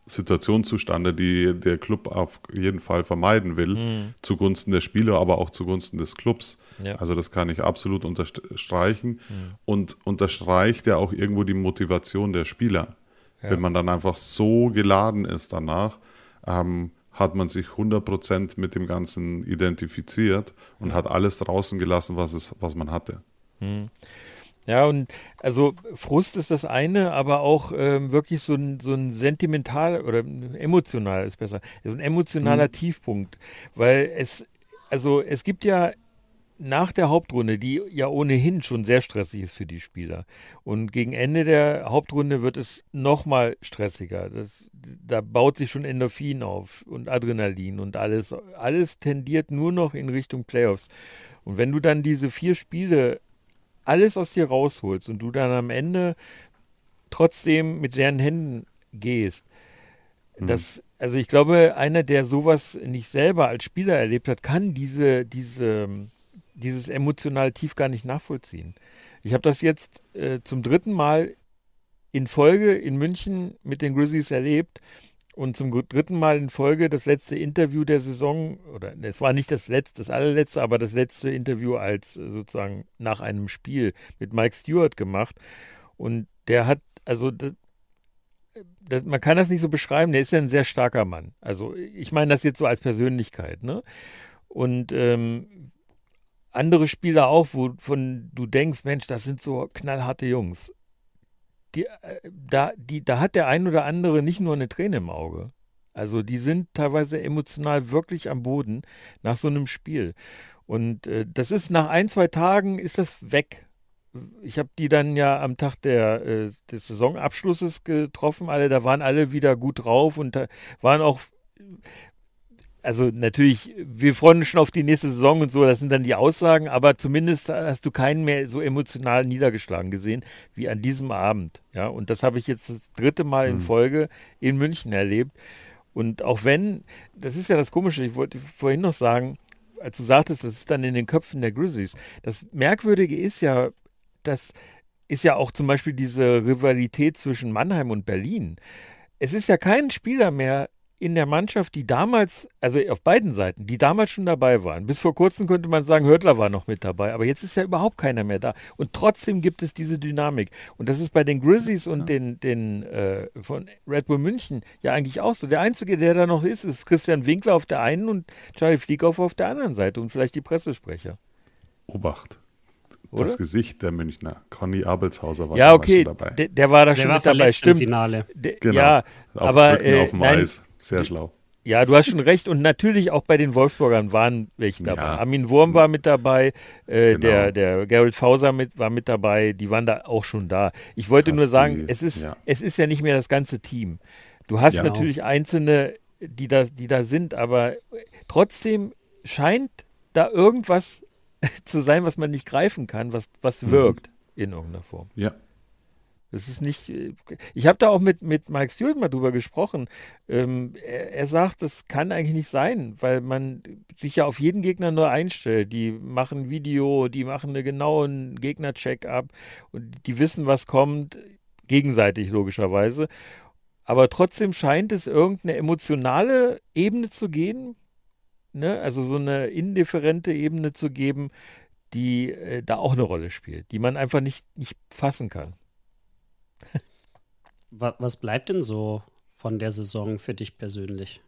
Situation zustande, die der Club auf jeden Fall vermeiden will, mhm. zugunsten der Spieler, aber auch zugunsten des Clubs. Ja. Also das kann ich absolut unterstreichen mhm. und unterstreicht ja auch irgendwo die Motivation der Spieler. Ja. Wenn man dann einfach so geladen ist danach, ähm, hat man sich 100% mit dem Ganzen identifiziert und mhm. hat alles draußen gelassen, was, es, was man hatte. Mhm. Ja, und also Frust ist das eine, aber auch ähm, wirklich so ein, so ein sentimental oder emotional ist besser, so ein emotionaler mhm. Tiefpunkt. Weil es, also es gibt ja nach der Hauptrunde, die ja ohnehin schon sehr stressig ist für die Spieler. Und gegen Ende der Hauptrunde wird es nochmal stressiger. Das, da baut sich schon Endorphin auf und Adrenalin und alles. Alles tendiert nur noch in Richtung Playoffs. Und wenn du dann diese vier Spiele alles aus dir rausholst und du dann am Ende trotzdem mit leeren Händen gehst. Mhm. Das, also ich glaube, einer, der sowas nicht selber als Spieler erlebt hat, kann diese, diese, dieses emotionale Tief gar nicht nachvollziehen. Ich habe das jetzt äh, zum dritten Mal in Folge in München mit den Grizzlies erlebt, und zum dritten Mal in Folge das letzte Interview der Saison, oder ne, es war nicht das letzte, das allerletzte, aber das letzte Interview als äh, sozusagen nach einem Spiel mit Mike Stewart gemacht. Und der hat, also das, das, man kann das nicht so beschreiben, der ist ja ein sehr starker Mann. Also ich meine das jetzt so als Persönlichkeit, ne? Und ähm, andere Spieler auch, wovon du denkst, Mensch, das sind so knallharte Jungs die, äh, da, die, da hat der ein oder andere nicht nur eine Träne im Auge. Also die sind teilweise emotional wirklich am Boden nach so einem Spiel. Und äh, das ist nach ein, zwei Tagen ist das weg. Ich habe die dann ja am Tag der, äh, des Saisonabschlusses getroffen, alle, da waren alle wieder gut drauf und da waren auch also natürlich, wir freuen uns schon auf die nächste Saison und so, das sind dann die Aussagen, aber zumindest hast du keinen mehr so emotional niedergeschlagen gesehen wie an diesem Abend. Ja, und das habe ich jetzt das dritte Mal in hm. Folge in München erlebt. Und auch wenn, das ist ja das Komische, ich wollte vorhin noch sagen, als du sagtest, das ist dann in den Köpfen der Grizzlies. Das Merkwürdige ist ja, das ist ja auch zum Beispiel diese Rivalität zwischen Mannheim und Berlin. Es ist ja kein Spieler mehr in der Mannschaft, die damals, also auf beiden Seiten, die damals schon dabei waren. Bis vor kurzem könnte man sagen, Hörtler war noch mit dabei, aber jetzt ist ja überhaupt keiner mehr da. Und trotzdem gibt es diese Dynamik. Und das ist bei den Grizzlies und ja. den, den äh, von Red Bull München ja eigentlich auch so. Der Einzige, der da noch ist, ist Christian Winkler auf der einen und Charlie Flieghoff auf der anderen Seite und vielleicht die Pressesprecher. Obacht. Oder? Das Gesicht der Münchner. Conny Abelshauser war ja, okay. schon dabei. Der, der war da der schon war mit dabei, stimmt. Finale. Der, genau. Ja, auf, aber Brücken, äh, auf dem nein, Eis sehr schlau. Ja, du hast schon recht. Und natürlich auch bei den Wolfsburgern waren welche dabei. Ja. Armin Wurm war mit dabei, äh, genau. der, der Gerald Fauser mit, war mit dabei, die waren da auch schon da. Ich wollte Krass, nur sagen, die, es ist, ja. es ist ja nicht mehr das ganze Team. Du hast ja. natürlich einzelne, die da, die da sind, aber trotzdem scheint da irgendwas zu sein, was man nicht greifen kann, was, was mhm. wirkt mhm. in irgendeiner Form. Ja, das ist nicht. Äh, ich habe da auch mit, mit Mike Stewart mal drüber gesprochen. Ähm, er, er, sagt, das kann eigentlich nicht sein, weil man sich ja auf jeden Gegner nur einstellt. Die machen Video, die machen einen genauen Gegner-Check up und die wissen, was kommt, gegenseitig logischerweise. Aber trotzdem scheint es irgendeine emotionale Ebene zu geben, ne? also so eine indifferente Ebene zu geben, die äh, da auch eine Rolle spielt, die man einfach nicht, nicht fassen kann. Was bleibt denn so von der Saison für dich persönlich?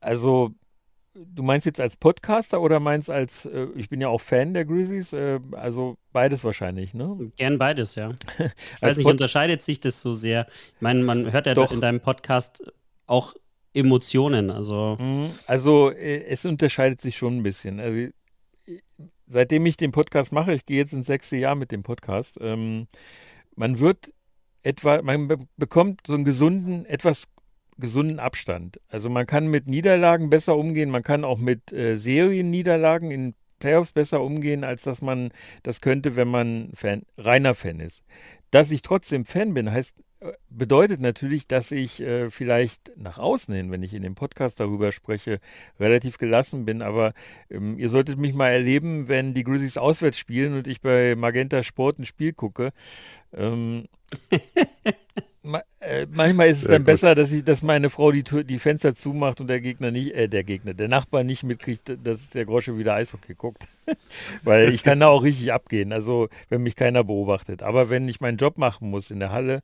Also, du meinst jetzt als Podcaster oder meinst als, äh, ich bin ja auch Fan der Grizzlies, äh, also beides wahrscheinlich, ne? Gern beides, ja. Ich weiß nicht, Pod unterscheidet sich das so sehr? Ich meine, man hört ja doch in deinem Podcast auch Emotionen, also. Mhm. Also, äh, es unterscheidet sich schon ein bisschen. Also, seitdem ich den Podcast mache, ich gehe jetzt ins sechste Jahr mit dem Podcast, ähm, man wird etwa, man bekommt so einen gesunden, etwas gesunden Abstand. Also man kann mit Niederlagen besser umgehen, man kann auch mit äh, Serienniederlagen in Playoffs besser umgehen, als dass man das könnte, wenn man Fan, reiner Fan ist. Dass ich trotzdem Fan bin, heißt bedeutet natürlich, dass ich äh, vielleicht nach außen hin, wenn ich in dem Podcast darüber spreche, relativ gelassen bin. Aber ähm, ihr solltet mich mal erleben, wenn die Grizzlies auswärts spielen und ich bei Magenta Sport ein Spiel gucke. Ähm, ma äh, manchmal ist es Sehr dann gut. besser, dass, ich, dass meine Frau die, Tür, die Fenster zumacht und der Gegner nicht, äh, der Gegner, der Nachbar nicht mitkriegt, dass der Grosche wieder Eishockey guckt. Weil ich kann da auch richtig abgehen, also wenn mich keiner beobachtet. Aber wenn ich meinen Job machen muss in der Halle,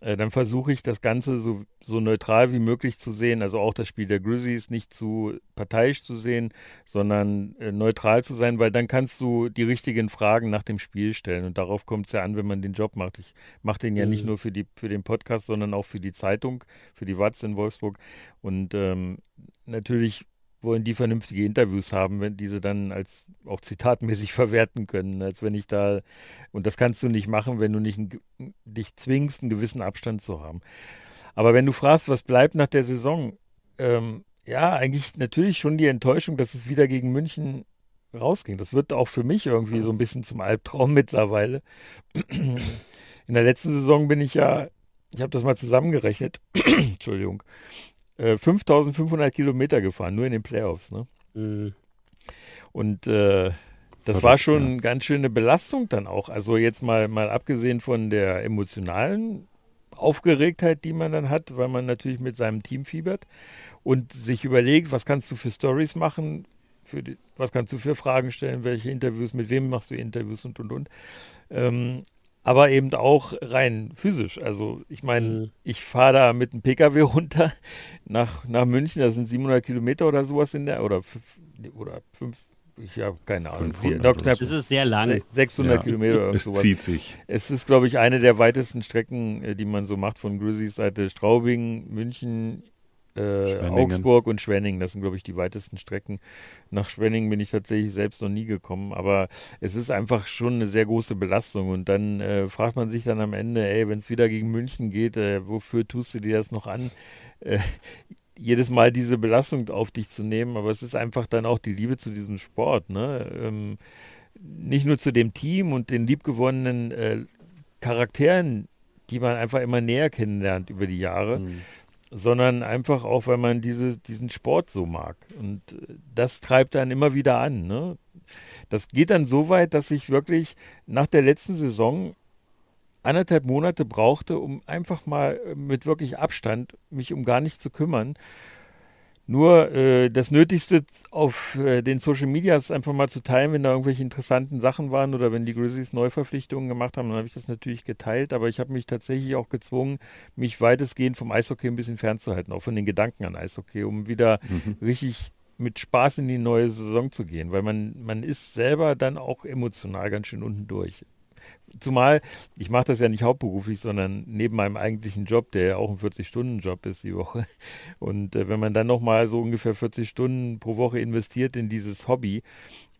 äh, dann versuche ich das Ganze so, so neutral wie möglich zu sehen. Also auch das Spiel der Grizzlies nicht zu parteiisch zu sehen, sondern äh, neutral zu sein, weil dann kannst du die richtigen Fragen nach dem Spiel stellen. Und darauf kommt es ja an, wenn man den Job macht. Ich mache den ja mhm. nicht nur für, die, für den Podcast, sondern auch für die Zeitung, für die Watz in Wolfsburg. Und ähm, natürlich wollen die vernünftige Interviews haben, wenn diese dann als auch zitatmäßig verwerten können, als wenn ich da und das kannst du nicht machen, wenn du nicht einen, dich zwingst, einen gewissen Abstand zu haben. Aber wenn du fragst, was bleibt nach der Saison, ähm, ja, eigentlich natürlich schon die Enttäuschung, dass es wieder gegen München rausging. Das wird auch für mich irgendwie so ein bisschen zum Albtraum mittlerweile. In der letzten Saison bin ich ja, ich habe das mal zusammengerechnet, Entschuldigung, 5500 äh, Kilometer gefahren, nur in den Playoffs. Ne? Mhm. Und äh, das war schon eine ganz schöne Belastung dann auch. Also jetzt mal, mal abgesehen von der emotionalen Aufgeregtheit, die man dann hat, weil man natürlich mit seinem Team fiebert und sich überlegt, was kannst du für Stories machen, für die, was kannst du für Fragen stellen, welche Interviews, mit wem machst du Interviews und und und. Ähm, aber eben auch rein physisch. Also ich meine, mhm. ich fahre da mit einem Pkw runter nach, nach München, das sind 700 Kilometer oder sowas in der, oder, oder fünf, ich habe keine Ahnung. das ist sehr lang. 600 ja, Kilometer oder sowas. Es zieht sich. Es ist, glaube ich, eine der weitesten Strecken, äh, die man so macht von Grizzlies Seite Straubing, München, äh, Augsburg und Schwenning. Das sind, glaube ich, die weitesten Strecken. Nach Schwenning bin ich tatsächlich selbst noch nie gekommen, aber es ist einfach schon eine sehr große Belastung. Und dann äh, fragt man sich dann am Ende, ey, wenn es wieder gegen München geht, äh, wofür tust du dir das noch an? Äh, jedes Mal diese Belastung auf dich zu nehmen, aber es ist einfach dann auch die Liebe zu diesem Sport. Ne? Ähm, nicht nur zu dem Team und den liebgewonnenen äh, Charakteren, die man einfach immer näher kennenlernt über die Jahre. Mhm sondern einfach auch, weil man diese, diesen Sport so mag. Und äh, das treibt dann immer wieder an. Ne? Das geht dann so weit, dass ich wirklich nach der letzten Saison anderthalb Monate brauchte, um einfach mal äh, mit wirklich Abstand mich um gar nichts zu kümmern nur äh, das Nötigste auf äh, den Social Medias einfach mal zu teilen, wenn da irgendwelche interessanten Sachen waren oder wenn die Grizzlies Neuverpflichtungen gemacht haben, dann habe ich das natürlich geteilt. Aber ich habe mich tatsächlich auch gezwungen, mich weitestgehend vom Eishockey ein bisschen fernzuhalten, auch von den Gedanken an Eishockey, um wieder mhm. richtig mit Spaß in die neue Saison zu gehen, weil man, man ist selber dann auch emotional ganz schön unten durch. Zumal ich mache das ja nicht hauptberuflich, sondern neben meinem eigentlichen Job, der ja auch ein 40-Stunden-Job ist die Woche. Und äh, wenn man dann nochmal so ungefähr 40 Stunden pro Woche investiert in dieses Hobby,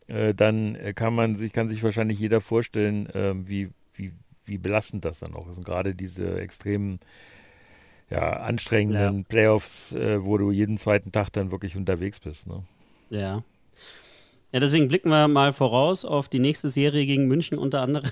äh, dann äh, kann man sich, kann sich wahrscheinlich jeder vorstellen, äh, wie, wie, wie belastend das dann auch ist. Und gerade diese extremen ja, anstrengenden ja. Playoffs, äh, wo du jeden zweiten Tag dann wirklich unterwegs bist. Ne? Ja. Ja, deswegen blicken wir mal voraus auf die nächste Serie gegen München unter anderem.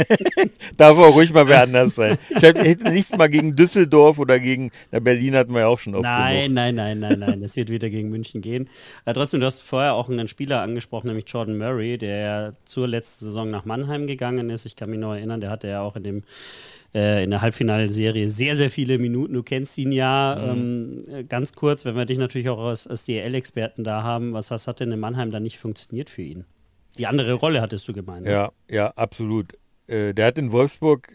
Darf auch ruhig mal wer anders sein. Ich hätte nichts mal gegen Düsseldorf oder gegen na, Berlin hatten wir ja auch schon oft Nein, genug. nein, nein, nein, nein. Es wird wieder gegen München gehen. Aber äh, trotzdem, du hast vorher auch einen Spieler angesprochen, nämlich Jordan Murray, der zur letzten Saison nach Mannheim gegangen ist. Ich kann mich noch erinnern, der hatte ja auch in dem äh, in der Halbfinalserie sehr, sehr viele Minuten. Du kennst ihn ja. Mhm. Ähm, äh, ganz kurz, wenn wir dich natürlich auch als, als DL-Experten da haben, was, was hat denn in Mannheim da nicht funktioniert für ihn? Die andere Rolle hattest du gemeint. Ne? Ja, ja, absolut. Äh, der hat in Wolfsburg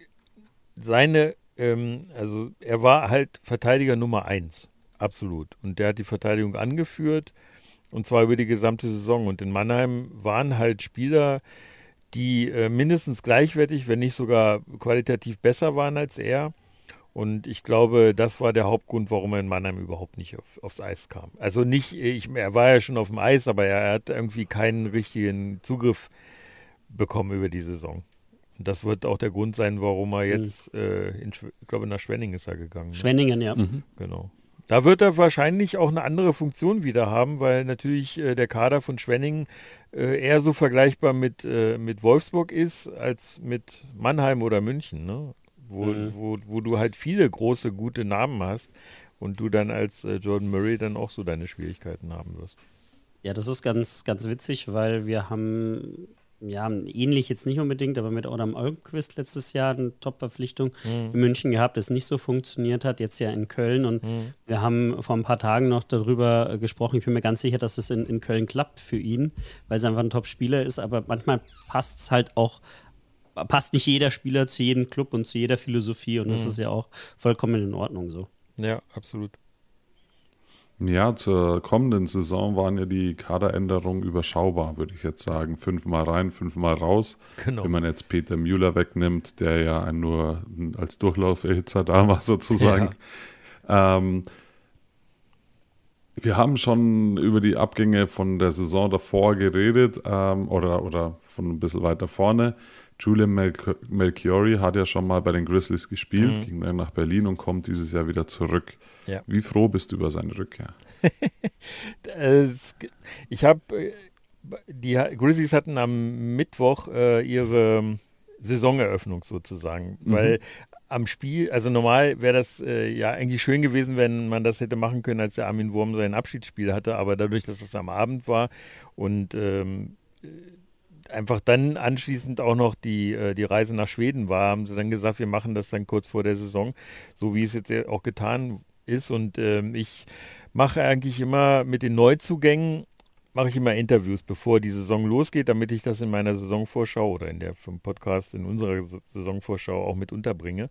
seine, ähm, also er war halt Verteidiger Nummer eins, absolut. Und der hat die Verteidigung angeführt und zwar über die gesamte Saison. Und in Mannheim waren halt Spieler, die äh, mindestens gleichwertig, wenn nicht sogar qualitativ besser waren als er. Und ich glaube, das war der Hauptgrund, warum er in Mannheim überhaupt nicht auf, aufs Eis kam. Also nicht, ich, er war ja schon auf dem Eis, aber er, er hat irgendwie keinen richtigen Zugriff bekommen über die Saison. Und das wird auch der Grund sein, warum er mhm. jetzt, mhm. äh, in, ich glaube, nach Schwenningen ist er gegangen. Ne? Schwenningen, ja. Mhm. Genau. Da wird er wahrscheinlich auch eine andere Funktion wieder haben, weil natürlich äh, der Kader von Schwenning äh, eher so vergleichbar mit, äh, mit Wolfsburg ist als mit Mannheim oder München, ne? wo, mhm. wo, wo du halt viele große, gute Namen hast und du dann als äh, Jordan Murray dann auch so deine Schwierigkeiten haben wirst. Ja, das ist ganz, ganz witzig, weil wir haben ja, ähnlich jetzt nicht unbedingt, aber mit Adam Olmquist letztes Jahr eine Top-Verpflichtung mhm. in München gehabt, das nicht so funktioniert hat, jetzt ja in Köln. Und mhm. wir haben vor ein paar Tagen noch darüber äh, gesprochen. Ich bin mir ganz sicher, dass es in, in Köln klappt für ihn, weil es einfach ein Top-Spieler ist. Aber manchmal passt es halt auch, passt nicht jeder Spieler zu jedem Club und zu jeder Philosophie. Und mhm. das ist ja auch vollkommen in Ordnung so. Ja, absolut. Ja, zur kommenden Saison waren ja die Kaderänderungen überschaubar, würde ich jetzt sagen. Fünfmal rein, fünfmal raus. Genau. Wenn man jetzt Peter Müller wegnimmt, der ja nur als Durchlauferhitzer da war, sozusagen. Ja. Ähm, wir haben schon über die Abgänge von der Saison davor geredet ähm, oder, oder von ein bisschen weiter vorne. Julian Mel Melchiori hat ja schon mal bei den Grizzlies gespielt, mhm. ging dann nach Berlin und kommt dieses Jahr wieder zurück. Ja. Wie froh bist du über seine Rückkehr? das, ich habe, äh, die Grizzlies hatten am Mittwoch äh, ihre ähm, Saisoneröffnung sozusagen, mhm. weil am Spiel, also normal wäre das äh, ja eigentlich schön gewesen, wenn man das hätte machen können, als der Armin Wurm sein Abschiedsspiel hatte, aber dadurch, dass es das am Abend war und ähm, äh, einfach dann anschließend auch noch die, äh, die Reise nach Schweden war, haben sie dann gesagt, wir machen das dann kurz vor der Saison, so wie es jetzt auch getan wurde ist. Und ähm, ich mache eigentlich immer mit den Neuzugängen, mache ich immer Interviews, bevor die Saison losgeht, damit ich das in meiner Saisonvorschau oder in der vom Podcast in unserer Saisonvorschau auch mit unterbringe.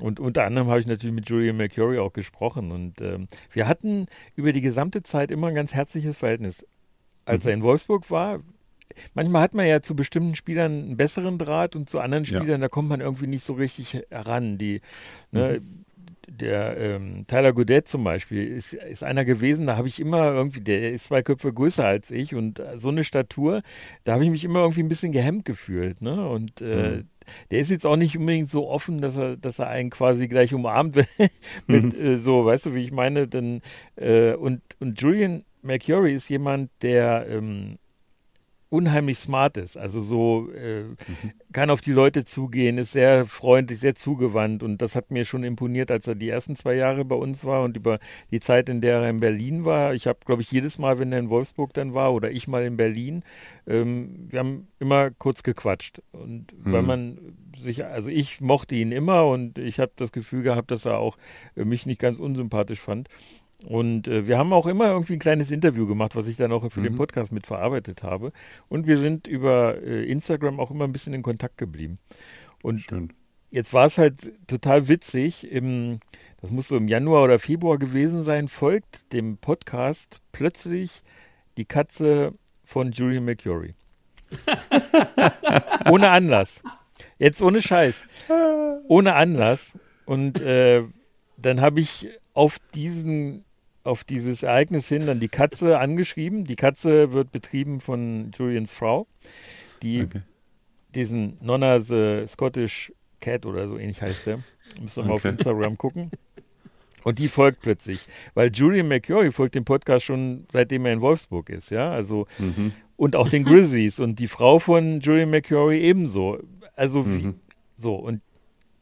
Und unter anderem habe ich natürlich mit Julian Mercury auch gesprochen. Und ähm, wir hatten über die gesamte Zeit immer ein ganz herzliches Verhältnis. Als mhm. er in Wolfsburg war, manchmal hat man ja zu bestimmten Spielern einen besseren Draht und zu anderen Spielern, ja. da kommt man irgendwie nicht so richtig heran. Die, ne, mhm der ähm, Tyler Godet zum Beispiel ist, ist einer gewesen, da habe ich immer irgendwie, der ist zwei Köpfe größer als ich und äh, so eine Statur, da habe ich mich immer irgendwie ein bisschen gehemmt gefühlt. Ne? Und äh, mhm. der ist jetzt auch nicht unbedingt so offen, dass er, dass er einen quasi gleich umarmt mit, mhm. äh, so, weißt du, wie ich meine? Denn, äh, und, und Julian McCurry ist jemand, der ähm, unheimlich smart ist. Also so äh, mhm. kann auf die Leute zugehen, ist sehr freundlich, sehr zugewandt. Und das hat mir schon imponiert, als er die ersten zwei Jahre bei uns war und über die Zeit, in der er in Berlin war. Ich habe, glaube ich, jedes Mal, wenn er in Wolfsburg dann war oder ich mal in Berlin, ähm, wir haben immer kurz gequatscht. Und mhm. weil man sich, also ich mochte ihn immer und ich habe das Gefühl gehabt, dass er auch äh, mich nicht ganz unsympathisch fand. Und äh, wir haben auch immer irgendwie ein kleines Interview gemacht, was ich dann auch für mhm. den Podcast mit verarbeitet habe. Und wir sind über äh, Instagram auch immer ein bisschen in Kontakt geblieben. Und Schön. jetzt war es halt total witzig. Im, das muss so im Januar oder Februar gewesen sein, folgt dem Podcast plötzlich die Katze von Julian McCurry. ohne Anlass. Jetzt ohne Scheiß. Ohne Anlass. Und äh, dann habe ich auf diesen auf dieses Ereignis hin dann die Katze angeschrieben. Die Katze wird betrieben von Julians Frau, die okay. diesen Nonna the Scottish Cat oder so ähnlich heißt der. Müssen wir okay. mal auf Instagram gucken. Und die folgt plötzlich, weil Julian McCurry folgt dem Podcast schon seitdem er in Wolfsburg ist, ja, also mhm. und auch den Grizzlies und die Frau von Julian McCurry ebenso. Also mhm. wie, so und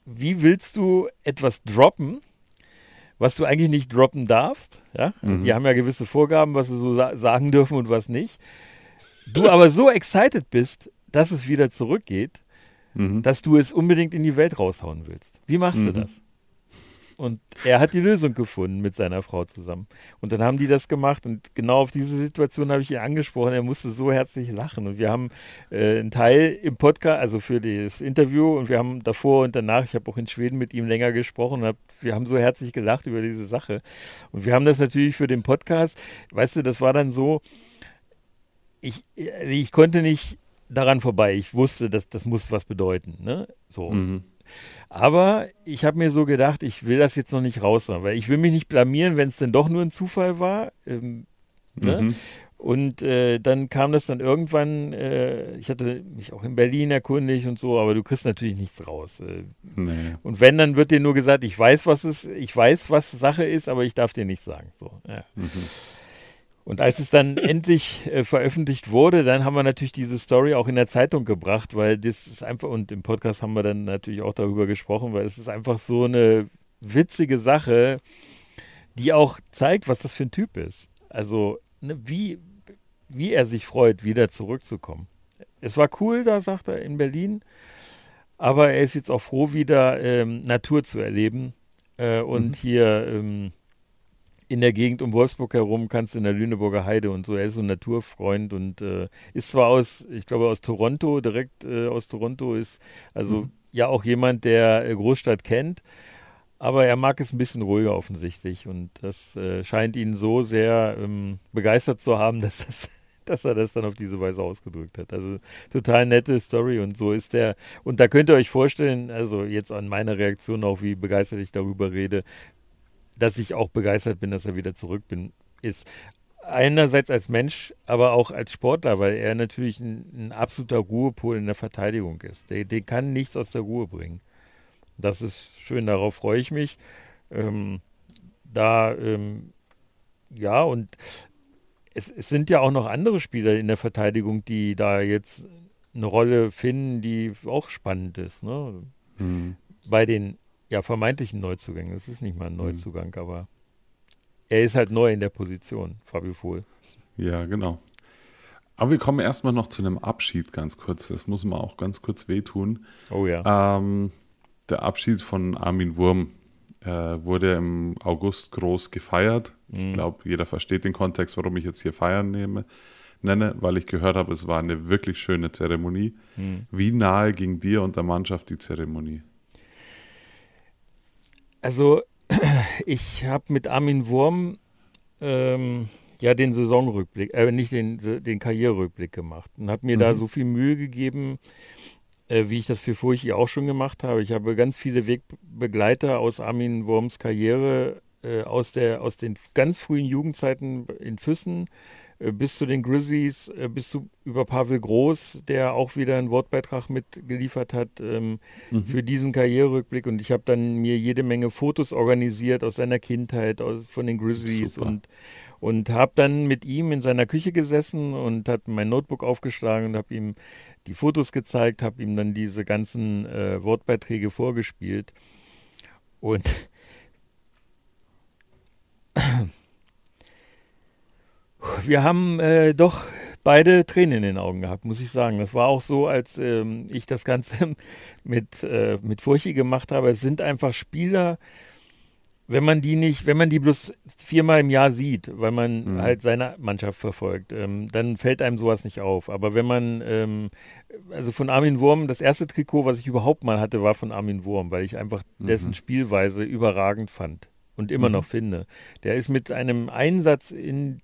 wie willst du etwas droppen, was du eigentlich nicht droppen darfst. Ja? Also mhm. Die haben ja gewisse Vorgaben, was sie so sa sagen dürfen und was nicht. Du aber so excited bist, dass es wieder zurückgeht, mhm. dass du es unbedingt in die Welt raushauen willst. Wie machst mhm. du das? Und er hat die Lösung gefunden mit seiner Frau zusammen. Und dann haben die das gemacht. Und genau auf diese Situation habe ich ihn angesprochen. Er musste so herzlich lachen. Und wir haben äh, einen Teil im Podcast, also für das Interview. Und wir haben davor und danach, ich habe auch in Schweden mit ihm länger gesprochen. Und hab, wir haben so herzlich gelacht über diese Sache. Und wir haben das natürlich für den Podcast. Weißt du, das war dann so. Ich, äh, ich konnte nicht daran vorbei. Ich wusste, dass das muss was bedeuten. Ne? So. Mhm. Aber ich habe mir so gedacht, ich will das jetzt noch nicht raus, weil ich will mich nicht blamieren, wenn es denn doch nur ein Zufall war. Ähm, ne? mhm. Und äh, dann kam das dann irgendwann, äh, ich hatte mich auch in Berlin erkundigt und so, aber du kriegst natürlich nichts raus. Äh, nee. Und wenn, dann wird dir nur gesagt, ich weiß, was es, ich weiß, was Sache ist, aber ich darf dir nichts sagen. So, ja. mhm. Und als es dann endlich äh, veröffentlicht wurde, dann haben wir natürlich diese Story auch in der Zeitung gebracht, weil das ist einfach, und im Podcast haben wir dann natürlich auch darüber gesprochen, weil es ist einfach so eine witzige Sache, die auch zeigt, was das für ein Typ ist. Also, ne, wie, wie er sich freut, wieder zurückzukommen. Es war cool da, sagt er, in Berlin, aber er ist jetzt auch froh, wieder ähm, Natur zu erleben äh, und mhm. hier. Ähm, in der Gegend um Wolfsburg herum kannst du in der Lüneburger Heide und so. Er ist so ein Naturfreund und äh, ist zwar aus, ich glaube, aus Toronto, direkt äh, aus Toronto, ist also mhm. ja auch jemand, der äh, Großstadt kennt. Aber er mag es ein bisschen ruhiger offensichtlich und das äh, scheint ihn so sehr ähm, begeistert zu haben, dass, das, dass er das dann auf diese Weise ausgedrückt hat. Also total nette Story und so ist der. Und da könnt ihr euch vorstellen, also jetzt an meiner Reaktion auch, wie begeistert ich darüber rede, dass ich auch begeistert bin, dass er wieder zurück bin, ist einerseits als Mensch, aber auch als Sportler, weil er natürlich ein, ein absoluter Ruhepol in der Verteidigung ist. Der, der, kann nichts aus der Ruhe bringen. Das ist schön, darauf freue ich mich. Ähm, da, ähm, ja, und es, es, sind ja auch noch andere Spieler in der Verteidigung, die da jetzt eine Rolle finden, die auch spannend ist. Ne? Mhm. Bei den ja, vermeintlichen Neuzugang. Das ist nicht mal ein hm. Neuzugang, mhm. aber er ist halt neu in der Position, Fabio Fohl. Ja, genau. Aber wir kommen erstmal noch zu einem Abschied ganz kurz. Das muss man auch ganz kurz wehtun. Oh ja. Ähm, der Abschied von Armin Wurm äh, wurde im August groß gefeiert. Mhm. Ich glaube, jeder versteht den Kontext, warum ich jetzt hier feiern nehme, nenne, weil ich gehört habe, es war eine wirklich schöne Zeremonie. Mhm. Wie nahe ging dir und der Mannschaft die Zeremonie? Also ich habe mit Armin Wurm ähm, ja den Saisonrückblick, äh, nicht den, den Karriererückblick gemacht und habe mir mhm. da so viel Mühe gegeben, äh, wie ich das für Furchi auch schon gemacht habe. Ich habe ganz viele Wegbegleiter aus Armin Wurms Karriere äh, aus, der, aus den ganz frühen Jugendzeiten in Füssen äh, bis zu den Grizzlies, äh, bis zu über Pavel Groß, der auch wieder einen Wortbeitrag mitgeliefert hat ähm, mhm. für diesen Karriererückblick. Und ich habe dann mir jede Menge Fotos organisiert aus seiner Kindheit, aus, von den Grizzlies Super. und und habe dann mit ihm in seiner Küche gesessen und hat mein Notebook aufgeschlagen und habe ihm die Fotos gezeigt, habe ihm dann diese ganzen äh, Wortbeiträge vorgespielt und äh, wir haben äh, doch beide Tränen in den Augen gehabt, muss ich sagen. Das war auch so, als ähm, ich das Ganze mit, äh, mit Furchi gemacht habe. Es sind einfach Spieler, wenn man die nicht, wenn man die bloß viermal im Jahr sieht, weil man mhm. halt seine Mannschaft verfolgt, ähm, dann fällt einem sowas nicht auf. Aber wenn man, ähm, also von Armin Wurm, das erste Trikot, was ich überhaupt mal hatte, war von Armin Wurm, weil ich einfach mhm. dessen Spielweise überragend fand und immer mhm. noch finde. Der ist mit einem Einsatz in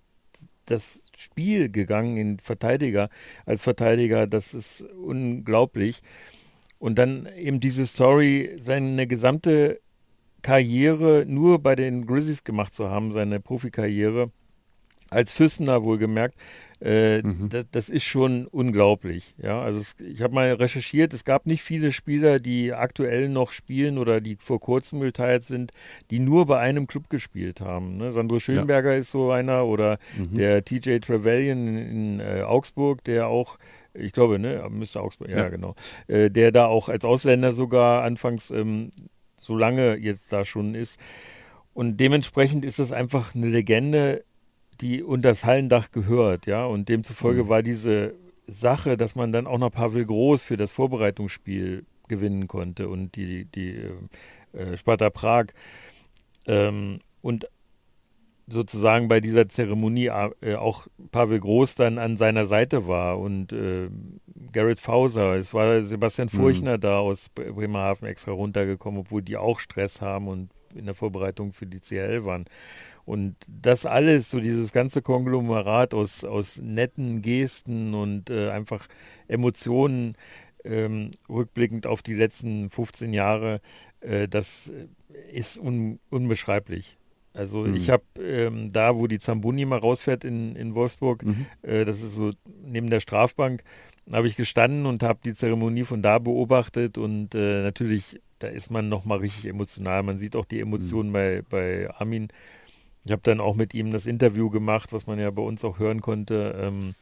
das Spiel gegangen in Verteidiger, als Verteidiger, das ist unglaublich. Und dann eben diese Story, seine gesamte Karriere nur bei den Grizzlies gemacht zu haben, seine Profikarriere, als Füssener wohlgemerkt, äh, mhm. das, ist schon unglaublich. Ja, also es, ich habe mal recherchiert, es gab nicht viele Spieler, die aktuell noch spielen oder die vor kurzem geteilt sind, die nur bei einem Club gespielt haben. Ne? Sandro Schönberger ja. ist so einer oder mhm. der TJ Trevelyan in, in äh, Augsburg, der auch ich glaube, ne, müsste Augsburg, ja, ja. genau, äh, der da auch als Ausländer sogar anfangs ähm, so lange jetzt da schon ist. Und dementsprechend ist das einfach eine Legende die unter das Hallendach gehört, ja. Und demzufolge mhm. war diese Sache, dass man dann auch noch Pavel Groß für das Vorbereitungsspiel gewinnen konnte und die, die äh, äh Sparta Prag. Ähm, und sozusagen bei dieser Zeremonie äh, auch Pavel Groß dann an seiner Seite war und äh, Garrett Fauser, es war Sebastian mhm. Furchner mhm. da aus Bremerhaven extra runtergekommen, obwohl die auch Stress haben und in der Vorbereitung für die CRL waren. Und das alles, so dieses ganze Konglomerat aus, aus netten Gesten und äh, einfach Emotionen, ähm, rückblickend auf die letzten 15 Jahre, äh, das ist un, unbeschreiblich. Also mhm. ich habe ähm, da, wo die Zambuni mal rausfährt in, in Wolfsburg, mhm. äh, das ist so neben der Strafbank, habe ich gestanden und habe die Zeremonie von da beobachtet und äh, natürlich da ist man nochmal richtig emotional. Man sieht auch die Emotionen mhm. bei, bei Armin. Ich habe dann auch mit ihm das Interview gemacht, was man ja bei uns auch hören konnte. Ähm,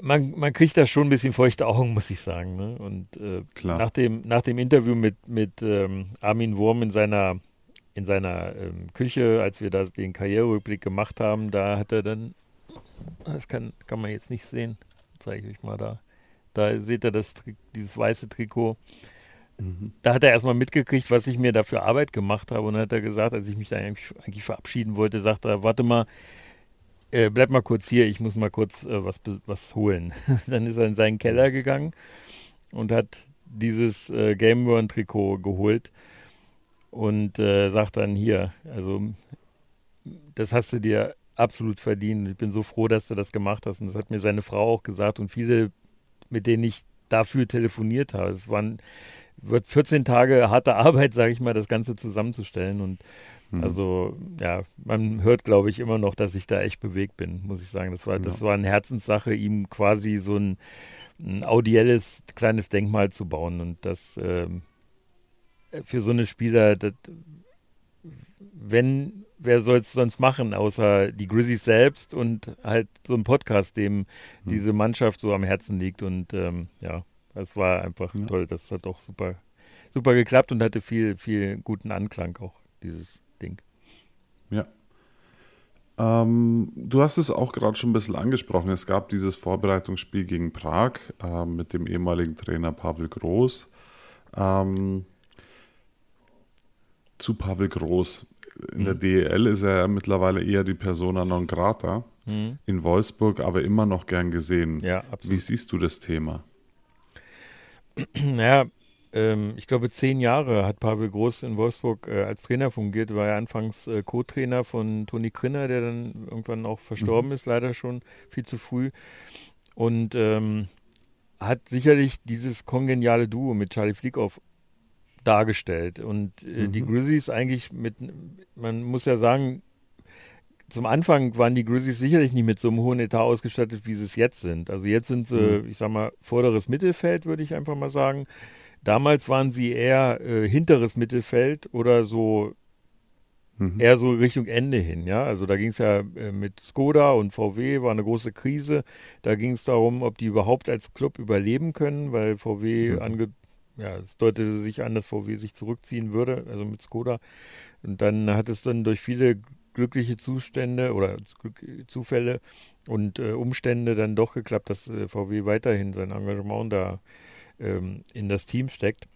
man, man kriegt da schon ein bisschen feuchte Augen, muss ich sagen. Ne? Und äh, Nach, dem, nach dem Interview mit, mit ähm, Armin Wurm in seiner, in seiner ähm, Küche, als wir da den Karriererückblick gemacht haben, da hat er dann, das kann, kann man jetzt nicht sehen, zeige ich euch mal da, da seht ihr das, dieses weiße Trikot. Da hat er erstmal mitgekriegt, was ich mir dafür Arbeit gemacht habe. Und dann hat er gesagt, als ich mich da eigentlich, eigentlich verabschieden wollte, sagt er, warte mal, äh, bleib mal kurz hier, ich muss mal kurz äh, was, was holen. dann ist er in seinen Keller gegangen und hat dieses äh, Gameworn-Trikot geholt und äh, sagt dann hier, also das hast du dir absolut verdient. Ich bin so froh, dass du das gemacht hast. Und das hat mir seine Frau auch gesagt und viele, mit denen ich dafür telefoniert habe. Es waren wird 14 Tage harte Arbeit, sage ich mal, das Ganze zusammenzustellen. Und mhm. also, ja, man hört, glaube ich, immer noch, dass ich da echt bewegt bin, muss ich sagen. Das war, ja. das war eine Herzenssache, ihm quasi so ein, ein audielles kleines Denkmal zu bauen. Und das äh, für so eine Spieler, das, wenn, wer soll es sonst machen, außer die Grizzlies selbst und halt so ein Podcast, dem mhm. diese Mannschaft so am Herzen liegt. Und ähm, ja, das war einfach ja. toll. Das hat auch super, super geklappt und hatte viel, viel guten Anklang auch, dieses Ding. Ja. Ähm, du hast es auch gerade schon ein bisschen angesprochen. Es gab dieses Vorbereitungsspiel gegen Prag äh, mit dem ehemaligen Trainer Pavel Groß. Ähm, zu Pavel Groß. In mhm. der DEL ist er mittlerweile eher die Persona non grata. Mhm. In Wolfsburg aber immer noch gern gesehen. Ja, absolut. Wie siehst du das Thema? naja, ähm, ich glaube, zehn Jahre hat Pavel Groß in Wolfsburg äh, als Trainer fungiert, war ja anfangs äh, Co-Trainer von Toni Krinner, der dann irgendwann auch verstorben mhm. ist, leider schon viel zu früh. Und ähm, hat sicherlich dieses kongeniale Duo mit Charlie Flickhoff dargestellt. Und äh, mhm. die Grizzlies eigentlich mit, man muss ja sagen, zum Anfang waren die Grizzlies sicherlich nicht mit so einem hohen Etat ausgestattet, wie sie es jetzt sind. Also jetzt sind sie, mhm. ich sag mal, vorderes Mittelfeld, würde ich einfach mal sagen. Damals waren sie eher äh, hinteres Mittelfeld oder so mhm. eher so Richtung Ende hin, ja. Also da ging es ja äh, mit Skoda und VW war eine große Krise. Da ging es darum, ob die überhaupt als Club überleben können, weil VW mhm. ange ja, es deutete sich an, dass VW sich zurückziehen würde, also mit Skoda. Und dann hat es dann durch viele glückliche Zustände oder Zufälle und äh, Umstände dann doch geklappt, dass äh, VW weiterhin sein Engagement da ähm, in das Team steckt.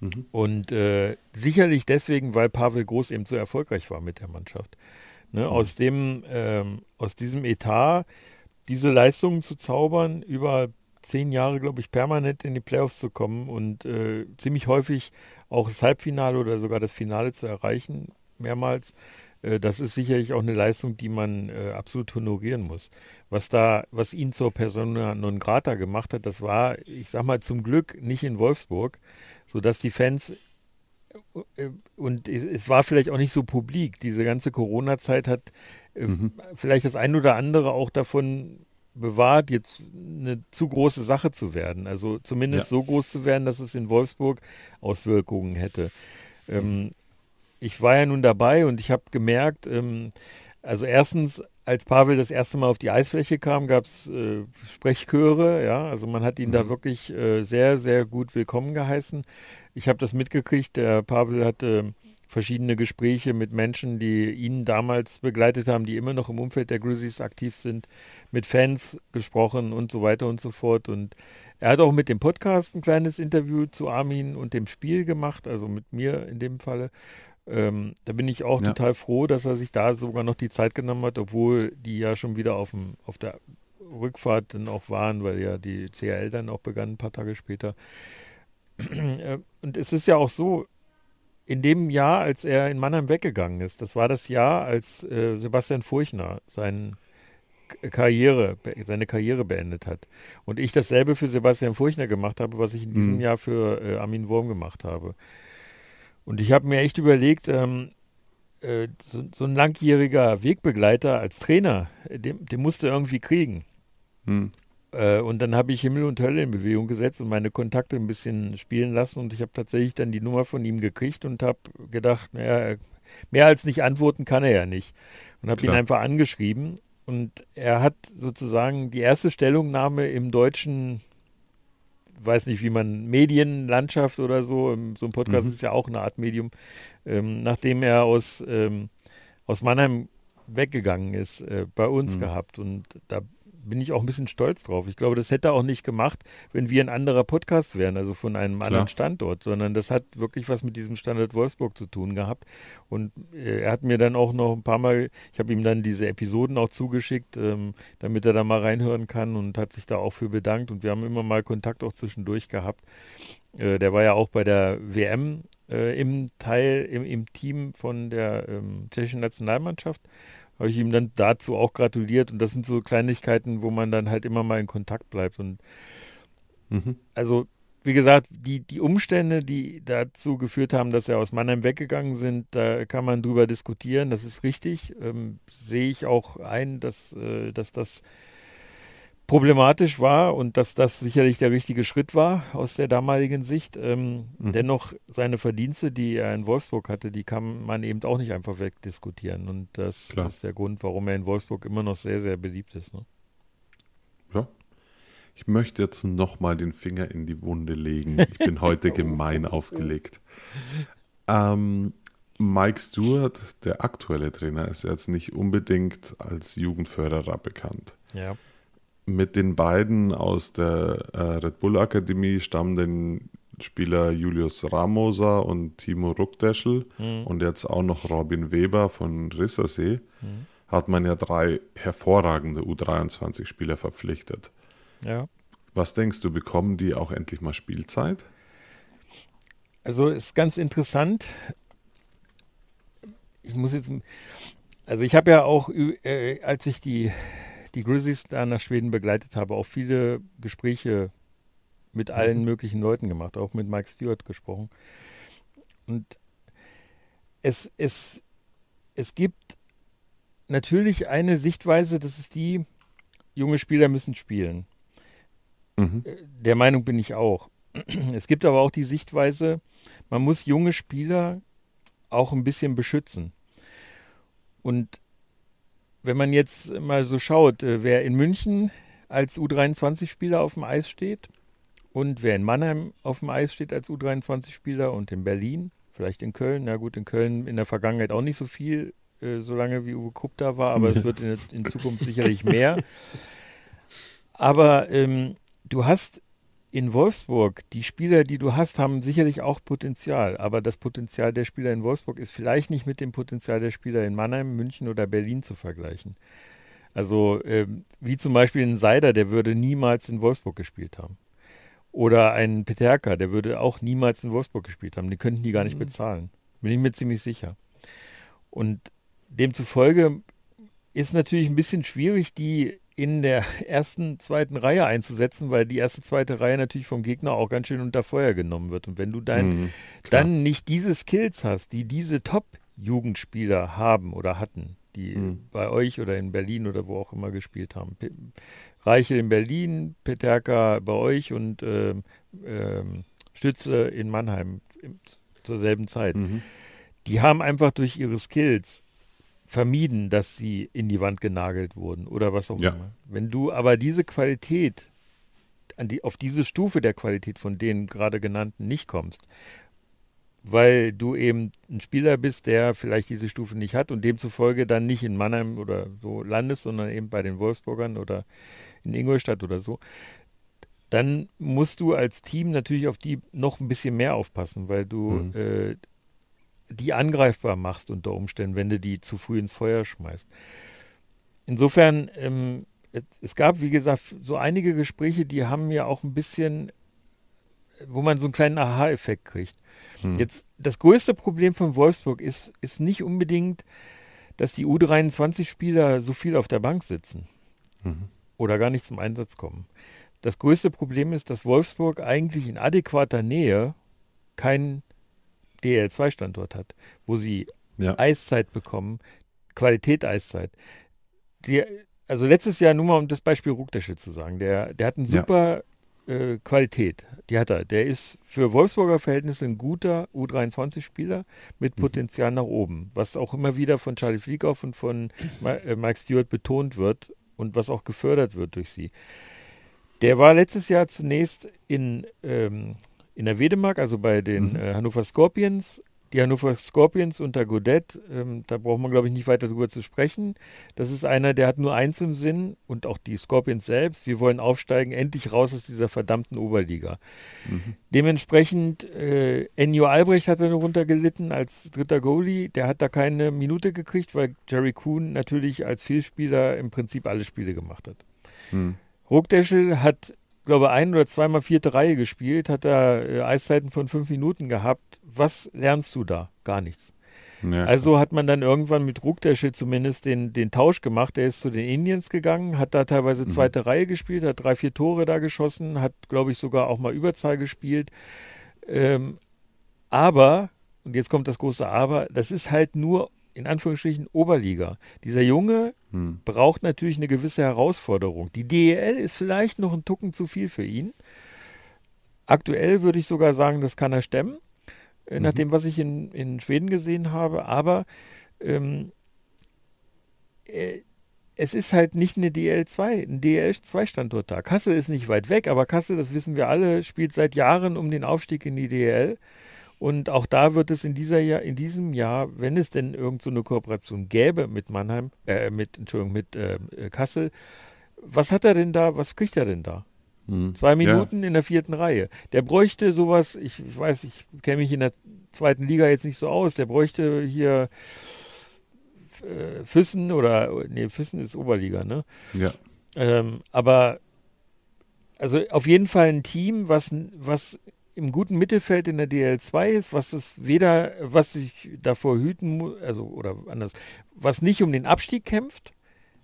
Mhm. Und äh, sicherlich deswegen, weil Pavel Groß eben so erfolgreich war mit der Mannschaft. Ne, mhm. aus, dem, ähm, aus diesem Etat diese Leistungen zu zaubern, über zehn Jahre, glaube ich, permanent in die Playoffs zu kommen und äh, ziemlich häufig auch das Halbfinale oder sogar das Finale zu erreichen, mehrmals, äh, das ist sicherlich auch eine Leistung, die man äh, absolut honorieren muss. Was da, was ihn zur Persona non grata gemacht hat, das war, ich sag mal, zum Glück nicht in Wolfsburg, sodass die Fans äh, äh und es war vielleicht auch nicht so publik. Diese ganze Corona-Zeit hat äh, mhm. vielleicht das ein oder andere auch davon bewahrt, jetzt eine zu große Sache zu werden. Also zumindest ja. so groß zu werden, dass es in Wolfsburg Auswirkungen hätte. Ähm, ich war ja nun dabei und ich habe gemerkt, ähm, also erstens, als Pavel das erste Mal auf die Eisfläche kam, gab es äh, Sprechchöre, ja, also man hat ihn mhm. da wirklich äh, sehr, sehr gut willkommen geheißen. Ich habe das mitgekriegt, der Pavel hatte verschiedene Gespräche mit Menschen, die ihn damals begleitet haben, die immer noch im Umfeld der Grizzlies aktiv sind, mit Fans gesprochen und so weiter und so fort. Und er hat auch mit dem Podcast ein kleines Interview zu Armin und dem Spiel gemacht, also mit mir in dem Falle. Ähm, da bin ich auch ja. total froh, dass er sich da sogar noch die Zeit genommen hat, obwohl die ja schon wieder auf, dem, auf der Rückfahrt dann auch waren, weil ja die CRL dann auch begann ein paar Tage später. Äh, und es ist ja auch so, in dem Jahr, als er in Mannheim weggegangen ist, das war das Jahr, als äh, Sebastian Furchner sein äh, Karriere, seine Karriere beendet hat. Und ich dasselbe für Sebastian Furchner gemacht habe, was ich in diesem mhm. Jahr für äh, Armin Wurm gemacht habe. Und ich habe mir echt überlegt, ähm, äh, so, so, ein langjähriger Wegbegleiter als Trainer, äh, den, den musste irgendwie kriegen. Hm. Äh, und dann habe ich Himmel und Hölle in Bewegung gesetzt und meine Kontakte ein bisschen spielen lassen. Und ich habe tatsächlich dann die Nummer von ihm gekriegt und habe gedacht, naja, äh, mehr als nicht antworten kann er ja nicht. Und habe ihn einfach angeschrieben. Und er hat sozusagen die erste Stellungnahme im deutschen weiß nicht, wie man Medienlandschaft oder so, ähm, so ein Podcast mhm. ist ja auch eine Art Medium, ähm, nachdem er aus, ähm, aus Mannheim weggegangen ist, äh, bei uns mhm. gehabt. Und da bin ich auch ein bisschen stolz drauf. Ich glaube, das hätte er auch nicht gemacht, wenn wir ein anderer Podcast wären, also von einem Klar. anderen Standort, sondern das hat wirklich was mit diesem Standort Wolfsburg zu tun gehabt. Und äh, er hat mir dann auch noch ein paar Mal, ich habe ihm dann diese Episoden auch zugeschickt, ähm, damit er da mal reinhören kann und hat sich da auch für bedankt. Und wir haben immer mal Kontakt auch zwischendurch gehabt. Äh, der war ja auch bei der WM äh, im Teil, im, im, Team von der ähm, tschechischen Nationalmannschaft habe ich ihm dann dazu auch gratuliert. Und das sind so Kleinigkeiten, wo man dann halt immer mal in Kontakt bleibt. Und mhm. also, wie gesagt, die, die Umstände, die dazu geführt haben, dass er aus Mannheim weggegangen sind, da kann man drüber diskutieren. Das ist richtig. Ähm, sehe ich auch ein, dass, äh, dass das problematisch war und dass das sicherlich der richtige Schritt war aus der damaligen Sicht. Ähm, mhm. Dennoch seine Verdienste, die er in Wolfsburg hatte, die kann man eben auch nicht einfach wegdiskutieren. Und das Klar. ist der Grund, warum er in Wolfsburg immer noch sehr, sehr beliebt ist. Ne? Ja. Ich möchte jetzt nochmal den Finger in die Wunde legen. Ich bin heute oh. gemein aufgelegt. Ähm, Mike Stewart, der aktuelle Trainer, ist jetzt nicht unbedingt als Jugendförderer bekannt. Ja mit den beiden aus der äh, Red Bull Akademie stammenden Spieler Julius Ramoser und Timo Ruckdeschel mhm. und jetzt auch noch Robin Weber von Rissersee, mhm. hat man ja drei hervorragende U23-Spieler verpflichtet. Ja. Was denkst du, bekommen die auch endlich mal Spielzeit? Also ist ganz interessant. Ich muss jetzt, also ich habe ja auch, äh, als ich die die Grizzlies da nach Schweden begleitet habe, auch viele Gespräche mit allen mhm. möglichen Leuten gemacht, auch mit Mike Stewart gesprochen. Und es, es, es gibt natürlich eine Sichtweise, das ist die, junge Spieler müssen spielen. Mhm. Äh, der Meinung bin ich auch. Es gibt aber auch die Sichtweise, man muss junge Spieler auch ein bisschen beschützen. Und wenn man jetzt mal so schaut, äh, wer in München als U23-Spieler auf dem Eis steht und wer in Mannheim auf dem Eis steht als U23-Spieler und in Berlin, vielleicht in Köln, na gut, in Köln in der Vergangenheit auch nicht so viel, äh, so lange wie Uwe Krupp da war, aber es wird in, in Zukunft sicherlich mehr. Aber ähm, du hast in Wolfsburg, die Spieler, die du hast, haben sicherlich auch Potenzial, aber das Potenzial der Spieler in Wolfsburg ist vielleicht nicht mit dem Potenzial der Spieler in Mannheim, München oder Berlin zu vergleichen. Also äh, wie zum Beispiel ein Seider, der würde niemals in Wolfsburg gespielt haben. Oder ein Peterka, der würde auch niemals in Wolfsburg gespielt haben. Die könnten die gar nicht mhm. bezahlen. Bin ich mir ziemlich sicher. Und demzufolge ist natürlich ein bisschen schwierig, die in der ersten, zweiten Reihe einzusetzen, weil die erste, zweite Reihe natürlich vom Gegner auch ganz schön unter Feuer genommen wird. Und wenn du dein, mhm, dann nicht diese Skills hast, die diese Top-Jugendspieler haben oder hatten, die mhm. bei euch oder in Berlin oder wo auch immer gespielt haben. P Reichel in Berlin, Peterka bei euch und ähm, ähm, Stützle in Mannheim im, zur selben Zeit. Mhm. Die haben einfach durch ihre Skills vermieden, dass sie in die Wand genagelt wurden oder was auch ja. immer. Wenn du aber diese Qualität, die, auf diese Stufe der Qualität von den gerade genannten nicht kommst, weil du eben ein Spieler bist, der vielleicht diese Stufe nicht hat und demzufolge dann nicht in Mannheim oder so landest, sondern eben bei den Wolfsburgern oder in Ingolstadt oder so, dann musst du als Team natürlich auf die noch ein bisschen mehr aufpassen, weil du mhm. äh, die angreifbar machst unter Umständen, wenn du die zu früh ins Feuer schmeißt. Insofern, ähm, es gab, wie gesagt, so einige Gespräche, die haben ja auch ein bisschen, wo man so einen kleinen Aha-Effekt kriegt. Hm. Jetzt, das größte Problem von Wolfsburg ist, ist nicht unbedingt, dass die U23-Spieler so viel auf der Bank sitzen mhm. oder gar nicht zum Einsatz kommen. Das größte Problem ist, dass Wolfsburg eigentlich in adäquater Nähe keinen DL2-Standort hat, wo sie ja. Eiszeit bekommen, Qualität Eiszeit. Die, also letztes Jahr, nur mal um das Beispiel Rukdasche zu sagen, der, der hat eine super ja. äh, Qualität. Die hat er. Der ist für Wolfsburger Verhältnisse ein guter U23-Spieler mit mhm. Potenzial mhm. nach oben, was auch immer wieder von Charlie Fliegoff und von äh, Mike Stewart betont wird und was auch gefördert wird durch sie. Der war letztes Jahr zunächst in ähm, in der Wedemark, also bei den mhm. äh, Hannover Scorpions. Die Hannover Scorpions unter Godet, ähm, da braucht man, glaube ich, nicht weiter drüber zu sprechen. Das ist einer, der hat nur eins im Sinn und auch die Scorpions selbst. Wir wollen aufsteigen, endlich raus aus dieser verdammten Oberliga. Mhm. Dementsprechend, äh, Ennio Albrecht hat er darunter gelitten als dritter Goalie. Der hat da keine Minute gekriegt, weil Jerry Kuhn natürlich als Vielspieler im Prinzip alle Spiele gemacht hat. Mhm. Ruckdeschel hat glaube, ein oder zweimal vierte Reihe gespielt, hat er äh, Eiszeiten von fünf Minuten gehabt. Was lernst du da? Gar nichts. Ja, also hat man dann irgendwann mit Rukdesche zumindest den, den Tausch gemacht. Der ist zu den Indians gegangen, hat da teilweise mhm. zweite mhm. Reihe gespielt, hat drei, vier Tore da geschossen, hat, glaube ich, sogar auch mal Überzahl gespielt. Ähm, aber, und jetzt kommt das große Aber, das ist halt nur in Anführungsstrichen Oberliga. Dieser Junge hm. braucht natürlich eine gewisse Herausforderung. Die DEL ist vielleicht noch ein Tucken zu viel für ihn. Aktuell würde ich sogar sagen, das kann er stemmen, äh, mhm. nach dem, was ich in, in Schweden gesehen habe. Aber ähm, äh, es ist halt nicht eine DL2, e ein DL2-Standort e da. Kassel ist nicht weit weg, aber Kassel, das wissen wir alle, spielt seit Jahren um den Aufstieg in die DL. E und auch da wird es in, dieser Jahr, in diesem Jahr, wenn es denn irgend so eine Kooperation gäbe mit Mannheim, äh, mit, Entschuldigung, mit ähm, äh, Kassel, was hat er denn da, was kriegt er denn da? Hm. Zwei Minuten ja. in der vierten Reihe. Der bräuchte sowas, ich, weiß, ich kenne mich in der zweiten Liga jetzt nicht so aus, der bräuchte hier äh, Füssen oder, nee, Füssen ist Oberliga, ne? Ja. Ähm, aber also auf jeden Fall ein Team, was, was im guten Mittelfeld in der DL2 ist, was es weder, was sich davor hüten muss, also oder anders, was nicht um den Abstieg kämpft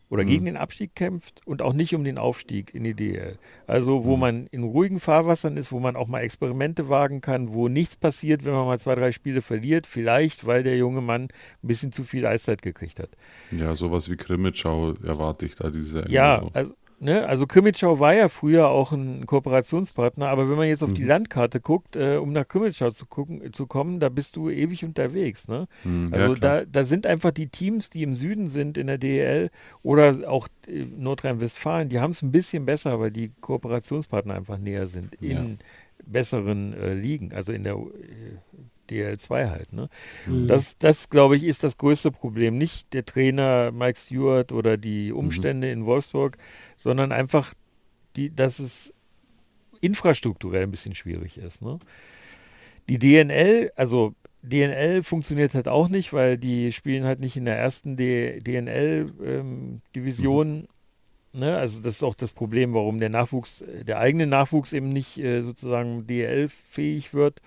oder mhm. gegen den Abstieg kämpft und auch nicht um den Aufstieg in die DL. Also wo mhm. man in ruhigen Fahrwassern ist, wo man auch mal Experimente wagen kann, wo nichts passiert, wenn man mal zwei, drei Spiele verliert, vielleicht weil der junge Mann ein bisschen zu viel Eiszeit gekriegt hat. Ja, sowas wie Krimmitschau erwarte ich da diese Ja, so. also Ne? Also Kümmelschau war ja früher auch ein Kooperationspartner, aber wenn man jetzt auf mhm. die Landkarte guckt, äh, um nach Kümmelschau zu, gucken, zu kommen, da bist du ewig unterwegs. Ne? Mhm, also ja, da, da sind einfach die Teams, die im Süden sind in der DEL oder auch äh, Nordrhein-Westfalen, die haben es ein bisschen besser, weil die Kooperationspartner einfach näher sind in ja. besseren äh, Ligen, also in der äh, DL2 halt. Ne? Mhm. Das, das glaube ich, ist das größte Problem. Nicht der Trainer Mike Stewart oder die mhm. Umstände mhm. in Wolfsburg, sondern einfach, die, dass es infrastrukturell ein bisschen schwierig ist. Ne? Die DNL, also DNL funktioniert halt auch nicht, weil die spielen halt nicht in der ersten DNL-Division. Ähm, mhm. ne? Also das ist auch das Problem, warum der Nachwuchs, äh, der eigene Nachwuchs eben nicht äh, sozusagen DL-fähig wird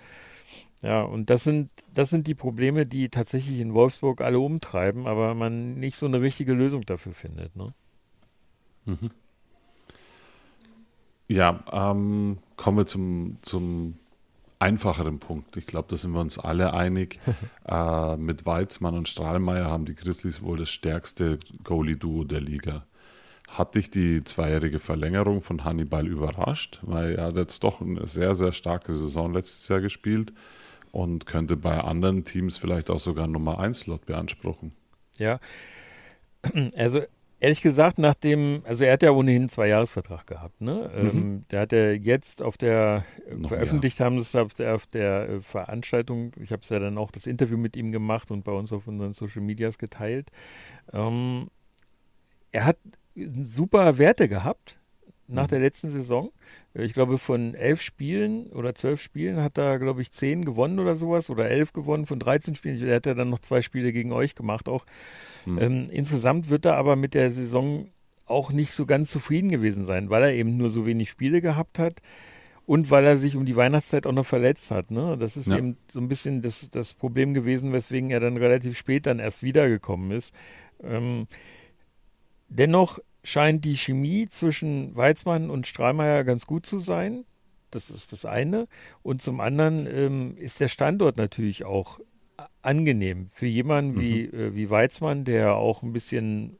ja, und das sind, das sind die Probleme, die tatsächlich in Wolfsburg alle umtreiben, aber man nicht so eine richtige Lösung dafür findet. Ne? Mhm. Ja, ähm, kommen wir zum, zum einfacheren Punkt. Ich glaube, da sind wir uns alle einig. äh, mit Weizmann und Strahlmeier haben die Grizzlies wohl das stärkste Goalie-Duo der Liga. Hat dich die zweijährige Verlängerung von Hannibal überrascht? Weil er hat jetzt doch eine sehr, sehr starke Saison letztes Jahr gespielt und könnte bei anderen Teams vielleicht auch sogar Nummer 1 Slot beanspruchen. Ja, also ehrlich gesagt, nachdem, also er hat ja ohnehin einen Zweijahresvertrag gehabt, ne? Mhm. Ähm, der hat ja jetzt auf der, Noch veröffentlicht mehr. haben das auf auf der äh, Veranstaltung, ich habe es ja dann auch das Interview mit ihm gemacht und bei uns auf unseren Social Medias geteilt. Ähm, er hat super Werte gehabt, nach mhm. der letzten Saison. Äh, ich glaube, von elf Spielen oder zwölf Spielen hat er, glaube ich, zehn gewonnen oder sowas oder elf gewonnen. Von 13 Spielen er hat ja dann noch zwei Spiele gegen euch gemacht auch. Mhm. Ähm, insgesamt wird er aber mit der Saison auch nicht so ganz zufrieden gewesen sein, weil er eben nur so wenig Spiele gehabt hat und weil er sich um die Weihnachtszeit auch noch verletzt hat. Ne? Das ist ja. eben so ein bisschen das, das Problem gewesen, weswegen er dann relativ spät dann erst wiedergekommen ist. Ähm, dennoch scheint die Chemie zwischen Weizmann und Strahlmeier ganz gut zu sein. Das ist das eine. Und zum anderen ähm, ist der Standort natürlich auch angenehm. Für jemanden mhm. wie, äh, wie Weizmann, der auch ein bisschen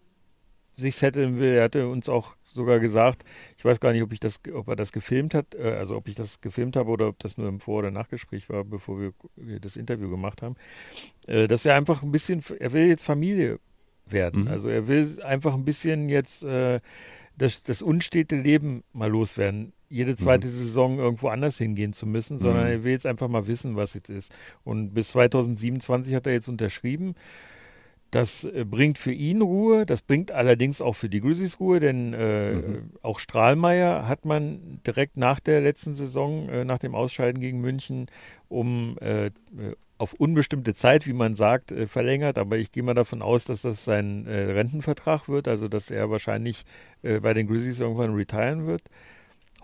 sich setteln will, er hatte uns auch sogar gesagt, ich weiß gar nicht, ob ich das, ob er das gefilmt hat, äh, also ob ich das gefilmt habe oder ob das nur im Vor- oder Nachgespräch war, bevor wir, wir das Interview gemacht haben, äh, dass er einfach ein bisschen, er will jetzt Familie werden. Mhm. Also er will einfach ein bisschen jetzt äh, das, das unstete Leben mal loswerden. Jede mhm. zweite mhm. Saison irgendwo anders hingehen zu müssen, sondern mhm. er will jetzt einfach mal wissen, was jetzt ist. Und bis 2027 hat er jetzt unterschrieben. Das äh, bringt für ihn Ruhe, das bringt allerdings auch für die Grizzlies Ruhe, denn äh, mhm. auch Strahlmeier hat man direkt nach der letzten Saison, äh, nach dem Ausscheiden gegen München, um äh, äh, auf unbestimmte Zeit, wie man sagt, äh, verlängert. Aber ich gehe mal davon aus, dass das sein äh, Rentenvertrag wird, also dass er wahrscheinlich äh, bei den Grizzlies irgendwann retiren wird.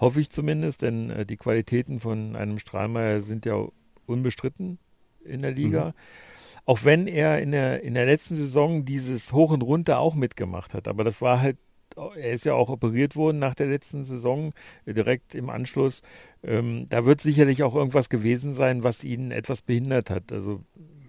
Hoffe ich zumindest, denn die Qualitäten von einem Strahlmeier sind ja unbestritten in der Liga. Mhm. Auch wenn er in der, in der letzten Saison dieses Hoch und Runter auch mitgemacht hat. Aber das war halt er ist ja auch operiert worden nach der letzten Saison, äh, direkt im Anschluss. Ähm, da wird sicherlich auch irgendwas gewesen sein, was ihn etwas behindert hat. Also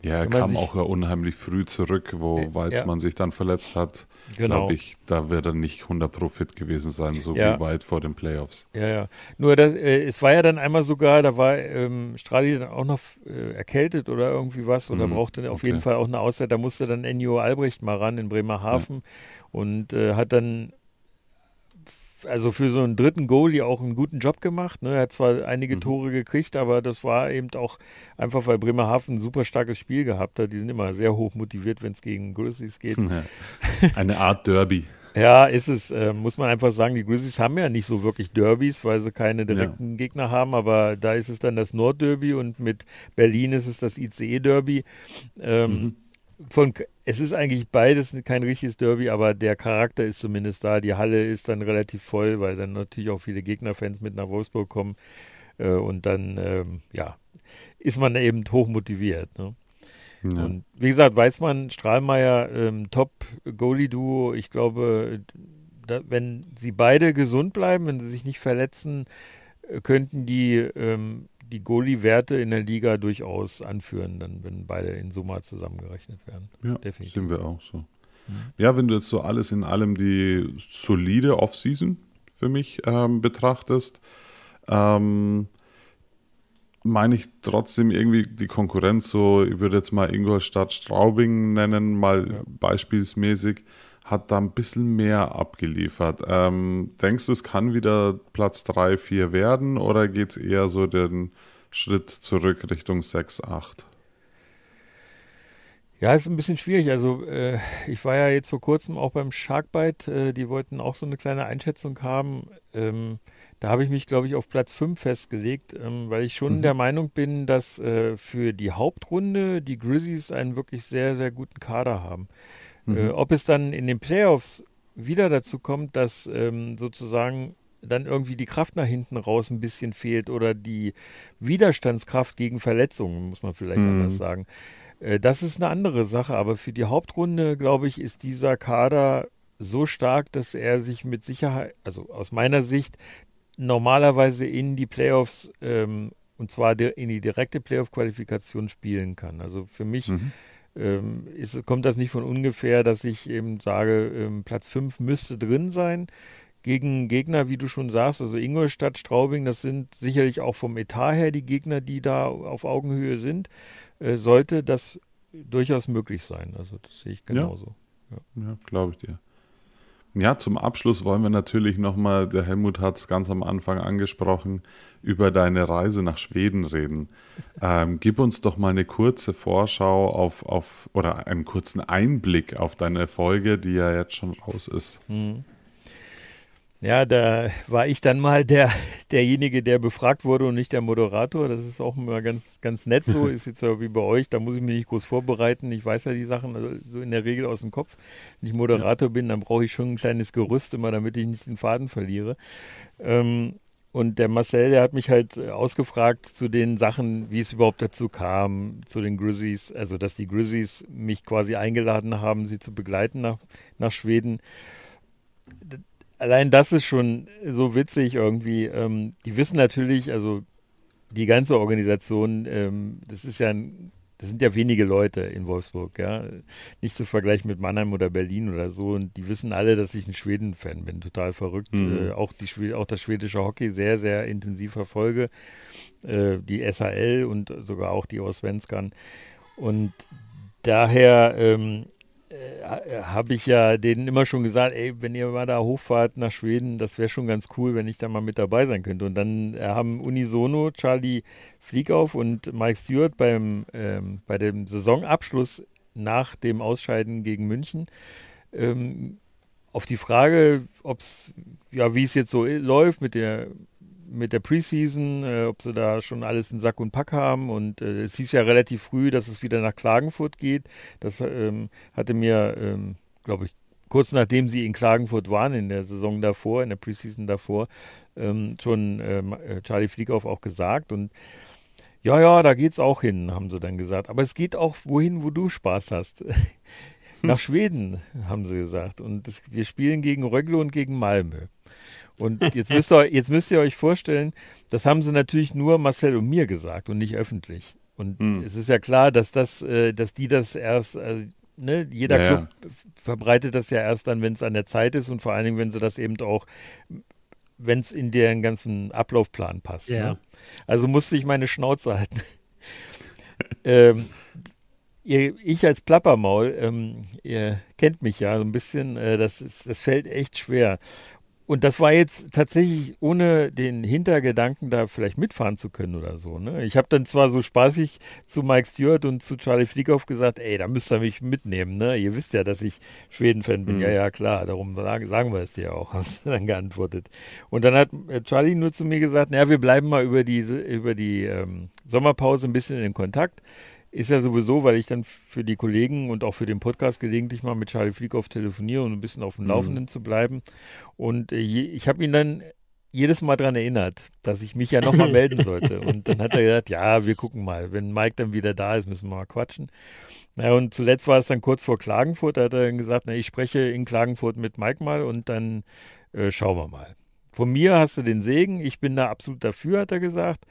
ja, er kam auch ja unheimlich früh zurück, wo Weizmann ja. sich dann verletzt hat. Genau. Glaube ich, da wird er nicht 100 Profit gewesen sein, so ja. wie weit vor den Playoffs. Ja, ja. Nur das, äh, es war ja dann einmal sogar, da war ähm, Stradi dann auch noch äh, erkältet oder irgendwie was oder mhm. brauchte auf okay. jeden Fall auch eine Auszeit. Da musste dann Ennio Albrecht mal ran in Bremerhaven ja. und äh, hat dann also für so einen dritten Goalie auch einen guten Job gemacht. Ne? Er hat zwar einige mhm. Tore gekriegt, aber das war eben auch einfach, weil Bremerhaven ein super starkes Spiel gehabt hat. Die sind immer sehr hoch motiviert, wenn es gegen Grizzlies geht. Eine Art Derby. Ja, ist es, äh, muss man einfach sagen, die Grizzlies haben ja nicht so wirklich Derbys, weil sie keine direkten ja. Gegner haben, aber da ist es dann das Nordderby und mit Berlin ist es das ICE-Derby. Ähm, mhm von, es ist eigentlich beides kein richtiges Derby, aber der Charakter ist zumindest da. Die Halle ist dann relativ voll, weil dann natürlich auch viele Gegnerfans mit nach Wolfsburg kommen. Äh, und dann, ähm, ja, ist man eben hoch motiviert. Ne? Ja. Und wie gesagt, Weizmann, Strahlmeier, ähm, Top-Goalie-Duo. Ich glaube, da, wenn sie beide gesund bleiben, wenn sie sich nicht verletzen, äh, könnten die ähm, die Goalie-Werte in der Liga durchaus anführen, dann, wenn beide in Summa zusammengerechnet werden. Ja, definitiv. Sind wir auch so. Mhm. Ja, wenn du jetzt so alles in allem die solide Offseason für mich ähm, betrachtest, ähm, meine ich trotzdem irgendwie die Konkurrenz so, ich würde jetzt mal Ingolstadt Straubing nennen, mal ja. beispielsmäßig hat da ein bisschen mehr abgeliefert. Ähm, denkst du, es kann wieder Platz 3, 4 werden oder geht es eher so den Schritt zurück Richtung 6, 8? Ja, ist ein bisschen schwierig. Also äh, ich war ja jetzt vor kurzem auch beim Sharkbite. Äh, die wollten auch so eine kleine Einschätzung haben. Ähm, da habe ich mich, glaube ich, auf Platz 5 festgelegt, ähm, weil ich schon mhm. der Meinung bin, dass äh, für die Hauptrunde die Grizzlies einen wirklich sehr, sehr guten Kader haben. Äh, mhm. ob es dann in den Playoffs wieder dazu kommt, dass ähm, sozusagen dann irgendwie die Kraft nach hinten raus ein bisschen fehlt oder die Widerstandskraft gegen Verletzungen, muss man vielleicht mhm. anders sagen. Äh, das ist eine andere Sache, aber für die Hauptrunde, glaube ich, ist dieser Kader so stark, dass er sich mit Sicherheit, also aus meiner Sicht, normalerweise in die Playoffs ähm, und zwar in die direkte Playoff-Qualifikation spielen kann. Also für mich mhm ähm, ist, kommt das nicht von ungefähr, dass ich eben sage, ähm, Platz 5 müsste drin sein. Gegen Gegner, wie du schon sagst, also Ingolstadt, Straubing, das sind sicherlich auch vom Etat her die Gegner, die da auf Augenhöhe sind, äh, sollte das durchaus möglich sein. Also das sehe ich genauso. Ja, ja. ja glaube ich dir. Ja, zum Abschluss wollen wir natürlich nochmal, der Helmut hat es ganz am Anfang angesprochen, über deine Reise nach Schweden reden. Ähm, gib uns doch mal eine kurze Vorschau auf, auf oder einen kurzen Einblick auf deine Folge, die ja jetzt schon raus ist. Mhm. Ja, da war ich dann mal der, derjenige, der befragt wurde und nicht der Moderator. Das ist auch immer ganz, ganz nett so. Ist jetzt ja wie bei euch, da muss ich mich nicht groß vorbereiten. Ich weiß ja die Sachen also so in der Regel aus dem Kopf. Wenn ich Moderator bin, dann brauche ich schon ein kleines Gerüst immer, damit ich nicht den Faden verliere. Ähm, und der Marcel, der hat mich halt äh, ausgefragt zu den Sachen, wie es überhaupt dazu kam, zu den Grizzlies, also dass die Grizzlies mich quasi eingeladen haben, sie zu begleiten nach, nach Schweden allein das ist schon so witzig irgendwie. Ähm, die wissen natürlich, also die ganze Organisation, ähm, das ist ja ein, das sind ja wenige Leute in Wolfsburg, ja. Nicht zu vergleichen mit Mannheim oder Berlin oder so. Und die wissen alle, dass ich ein Schweden-Fan bin, total verrückt. Mhm. Äh, auch, die, auch das schwedische Hockey sehr, sehr intensiv verfolge. Äh, die SHL und sogar auch die Osvenskan. Und daher ähm, äh, äh, habe ich ja denen immer schon gesagt, ey, wenn ihr mal da hochfahrt nach Schweden, das wäre schon ganz cool, wenn ich da mal mit dabei sein könnte. Und dann äh, haben Unisono, Charlie Fliegauf und Mike Stewart beim, ähm, bei dem Saisonabschluss nach dem Ausscheiden gegen München ähm, auf die Frage, ob's, ja, wie es jetzt so läuft mit der mit der Preseason, äh, ob sie da schon alles in Sack und Pack haben. Und äh, es hieß ja relativ früh, dass es wieder nach Klagenfurt geht. Das ähm, hatte mir, ähm, glaube ich, kurz nachdem sie in Klagenfurt waren, in der Saison davor, in der Preseason davor, ähm, schon ähm, äh, Charlie Flieghoff auch gesagt. Und ja, ja, da geht's auch hin, haben sie dann gesagt. Aber es geht auch wohin, wo du Spaß hast. Nach hm. Schweden, haben sie gesagt. Und das, wir spielen gegen Rögle und gegen Malmö. Und jetzt müsst, ihr, jetzt müsst ihr euch vorstellen, das haben sie natürlich nur Marcel und mir gesagt und nicht öffentlich. Und hm. es ist ja klar, dass das, äh, dass die das erst, also, ne, jeder ja, Club verbreitet das ja erst dann, wenn es an der Zeit ist und vor allen Dingen, wenn sie das eben auch, wenn es in deren ganzen Ablaufplan passt. Ne? Ja. Ne? Also musste ich meine Schnauze halten. ähm, ich als Plappermaul, ähm, ihr kennt mich ja so ein bisschen, äh, das, ist, das fällt echt schwer. Und das war jetzt tatsächlich ohne den Hintergedanken, da vielleicht mitfahren zu können oder so. Ne? Ich habe dann zwar so spaßig zu Mike Stewart und zu Charlie Flickhoff gesagt, ey, da müsst ihr mich mitnehmen. Ne? Ihr wisst ja, dass ich Schweden-Fan bin. Mhm. Ja, ja, klar, darum sagen, sagen wir es dir auch, hast du dann geantwortet. Und dann hat äh, Charlie nur zu mir gesagt, naja, wir bleiben mal über die, über die ähm, Sommerpause ein bisschen in Kontakt ist ja sowieso, weil ich dann für die Kollegen und auch für den Podcast gelegentlich mal mit Charlie Flieghoff telefoniere, um ein bisschen auf dem mhm. Laufenden mhm. zu bleiben. Und äh, je, ich habe ihn dann jedes Mal daran erinnert, dass ich mich ja nochmal melden sollte. Und dann hat er gesagt, ja, wir gucken mal. Wenn Mike dann wieder da ist, müssen wir mal quatschen. Na, und zuletzt war es dann kurz vor Klagenfurt, da hat er dann gesagt, na, ich spreche in Klagenfurt mit Mike mal und dann äh, schauen wir mal. Von mir hast du den Segen, ich bin da absolut dafür, hat er gesagt.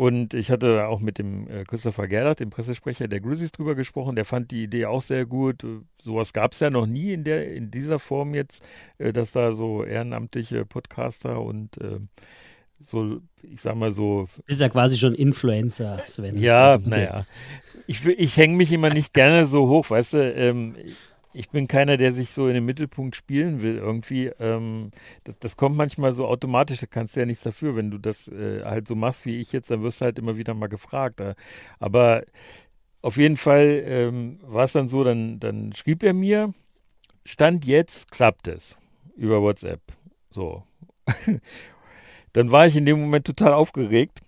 Und ich hatte da auch mit dem äh, Christopher Gerlach, dem Pressesprecher der Grizzlies, drüber gesprochen. Der fand die Idee auch sehr gut. Äh, sowas gab es ja noch nie in, der, in dieser Form jetzt, äh, dass da so ehrenamtliche Podcaster und so, ich sag mal so. Das Ist ja quasi schon Influencer, Sven. Ja, also, naja. Ich, ich hänge mich immer nicht gerne so hoch, weißt du. Ähm, ich bin keiner, der sich so in den Mittelpunkt spielen will irgendwie. Ähm, das, das, kommt manchmal so automatisch, da kannst du ja nichts dafür. Wenn du das äh, halt so machst wie ich jetzt, dann wirst du halt immer wieder mal gefragt. Äh. Aber auf jeden Fall ähm, war es dann so, dann, dann schrieb er mir, Stand jetzt klappt es über WhatsApp. So. dann war ich in dem Moment total aufgeregt.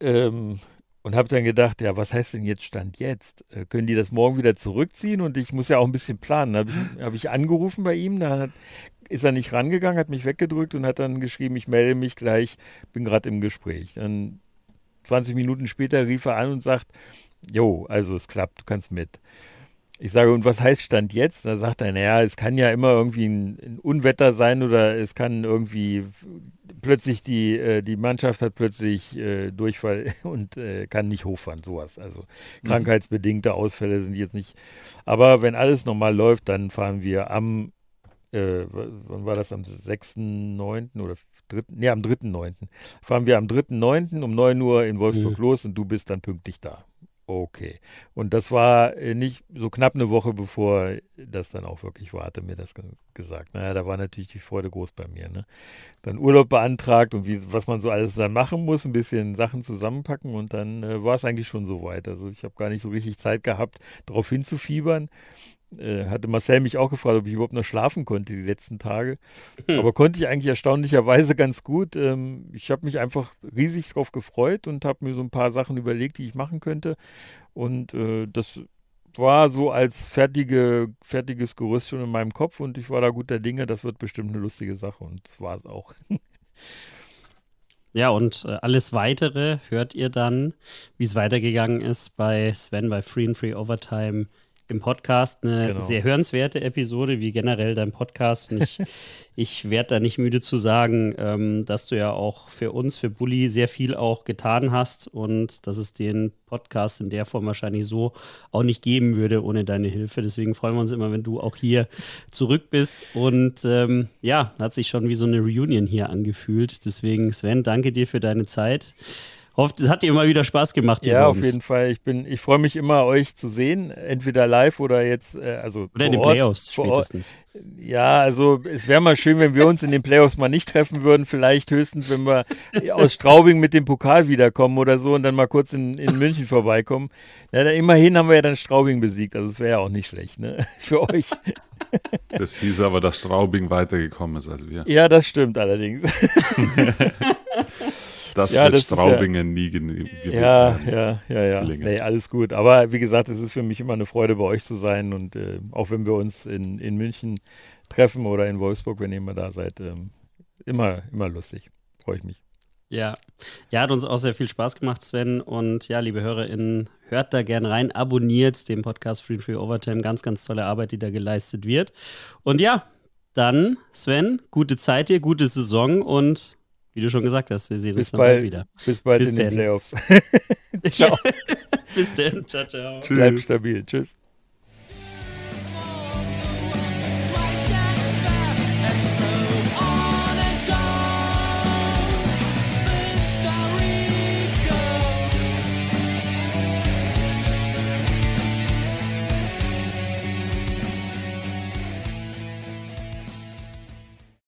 Ähm, und habe dann gedacht, ja, was heißt denn jetzt Stand jetzt? Äh, können die das morgen wieder zurückziehen? Und ich muss ja auch ein bisschen planen. Da habe ich, hab ich, angerufen bei ihm, da hat, ist er nicht rangegangen, hat mich weggedrückt und hat dann geschrieben, ich melde mich gleich, bin gerade im Gespräch. Dann 20 Minuten später rief er an und sagt, Jo, also es klappt, du kannst mit. Ich sage, und was heißt Stand jetzt? Da sagt er, naja, es kann ja immer irgendwie ein, ein Unwetter sein oder es kann irgendwie plötzlich die, äh, die Mannschaft hat plötzlich äh, Durchfall und äh, kann nicht hochfahren, sowas. Also mhm. krankheitsbedingte Ausfälle sind jetzt nicht. Aber wenn alles normal läuft, dann fahren wir am, äh, wann war das, am 6.9. oder 3., nee, am 3.9. fahren wir am 3.9. um 9 Uhr in Wolfsburg mhm. los und du bist dann pünktlich da. Okay. Und das war äh, nicht so knapp eine Woche, bevor das dann auch wirklich war, hatte mir das gesagt. Naja, da war natürlich die Freude groß bei mir. Ne? Dann Urlaub beantragt und wie, was man so alles dann machen muss, ein bisschen Sachen zusammenpacken und dann äh, war es eigentlich schon soweit. Also ich habe gar nicht so richtig Zeit gehabt, darauf hinzufiebern. Äh, hatte Marcel mich auch gefragt, ob ich überhaupt noch schlafen konnte die letzten Tage. Hm. Aber konnte ich eigentlich erstaunlicherweise ganz gut. Ähm, ich habe mich einfach riesig drauf gefreut und habe mir so ein paar Sachen überlegt, die ich machen könnte. Und äh, das war so als fertige, fertiges Gerüst schon in meinem Kopf und ich war da guter Dinge, das wird bestimmt eine lustige Sache und das war es auch. Ja, und äh, alles weitere hört ihr dann, wie es weitergegangen ist bei Sven bei Free and Free Overtime im Podcast eine genau. sehr hörenswerte Episode, wie generell dein Podcast. Und ich, ich werde da nicht müde zu sagen, ähm, dass du ja auch für uns, für Bully, sehr viel auch getan hast und dass es den Podcast in der Form wahrscheinlich so auch nicht geben würde ohne deine Hilfe. Deswegen freuen wir uns immer, wenn du auch hier zurück bist. Und ähm, ja, hat sich schon wie so eine Reunion hier angefühlt. Deswegen, Sven, danke dir für deine Zeit. Hofft, es hat dir immer wieder Spaß gemacht. Ja, auf jeden Fall. Ich bin, ich freue mich immer, euch zu sehen, entweder live oder jetzt, äh, also oder in den Ort, Playoffs spätestens. Ort. Ja, also es wäre mal schön, wenn wir uns in den Playoffs mal nicht treffen würden. Vielleicht höchstens, wenn wir aus Straubing mit dem Pokal wiederkommen oder so und dann mal kurz in, in München vorbeikommen. Na, dann, immerhin haben wir ja dann Straubing besiegt. Also es wäre ja auch nicht schlecht, ne? Für euch. Das hieß aber, dass Straubing weitergekommen ist als wir. Ja, das stimmt allerdings. das ja, wird das Straubingen äh, ja, nie gelingen. Ja, ja, ja, ja. Gelingen. Nee, alles gut. Aber wie gesagt, es ist für mich immer eine Freude, bei euch zu sein. Und äh, auch wenn wir uns in, in München treffen oder in Wolfsburg, wenn ihr immer da seid, äh, immer, immer lustig. Freue ich mich. Ja. ja, hat uns auch sehr viel Spaß gemacht, Sven. Und ja, liebe HörerInnen, hört da gern rein, abonniert den Podcast Free Free Overtime. Ganz, ganz tolle Arbeit, die da geleistet wird. Und ja, dann, Sven, gute Zeit dir, gute Saison und wie du schon gesagt hast, wir sehen bis uns bald, wieder. Bis bald bis in denn. den Playoffs. ciao. bis dann. Ciao, ciao. Tschüss. Bleib stabil. Tschüss.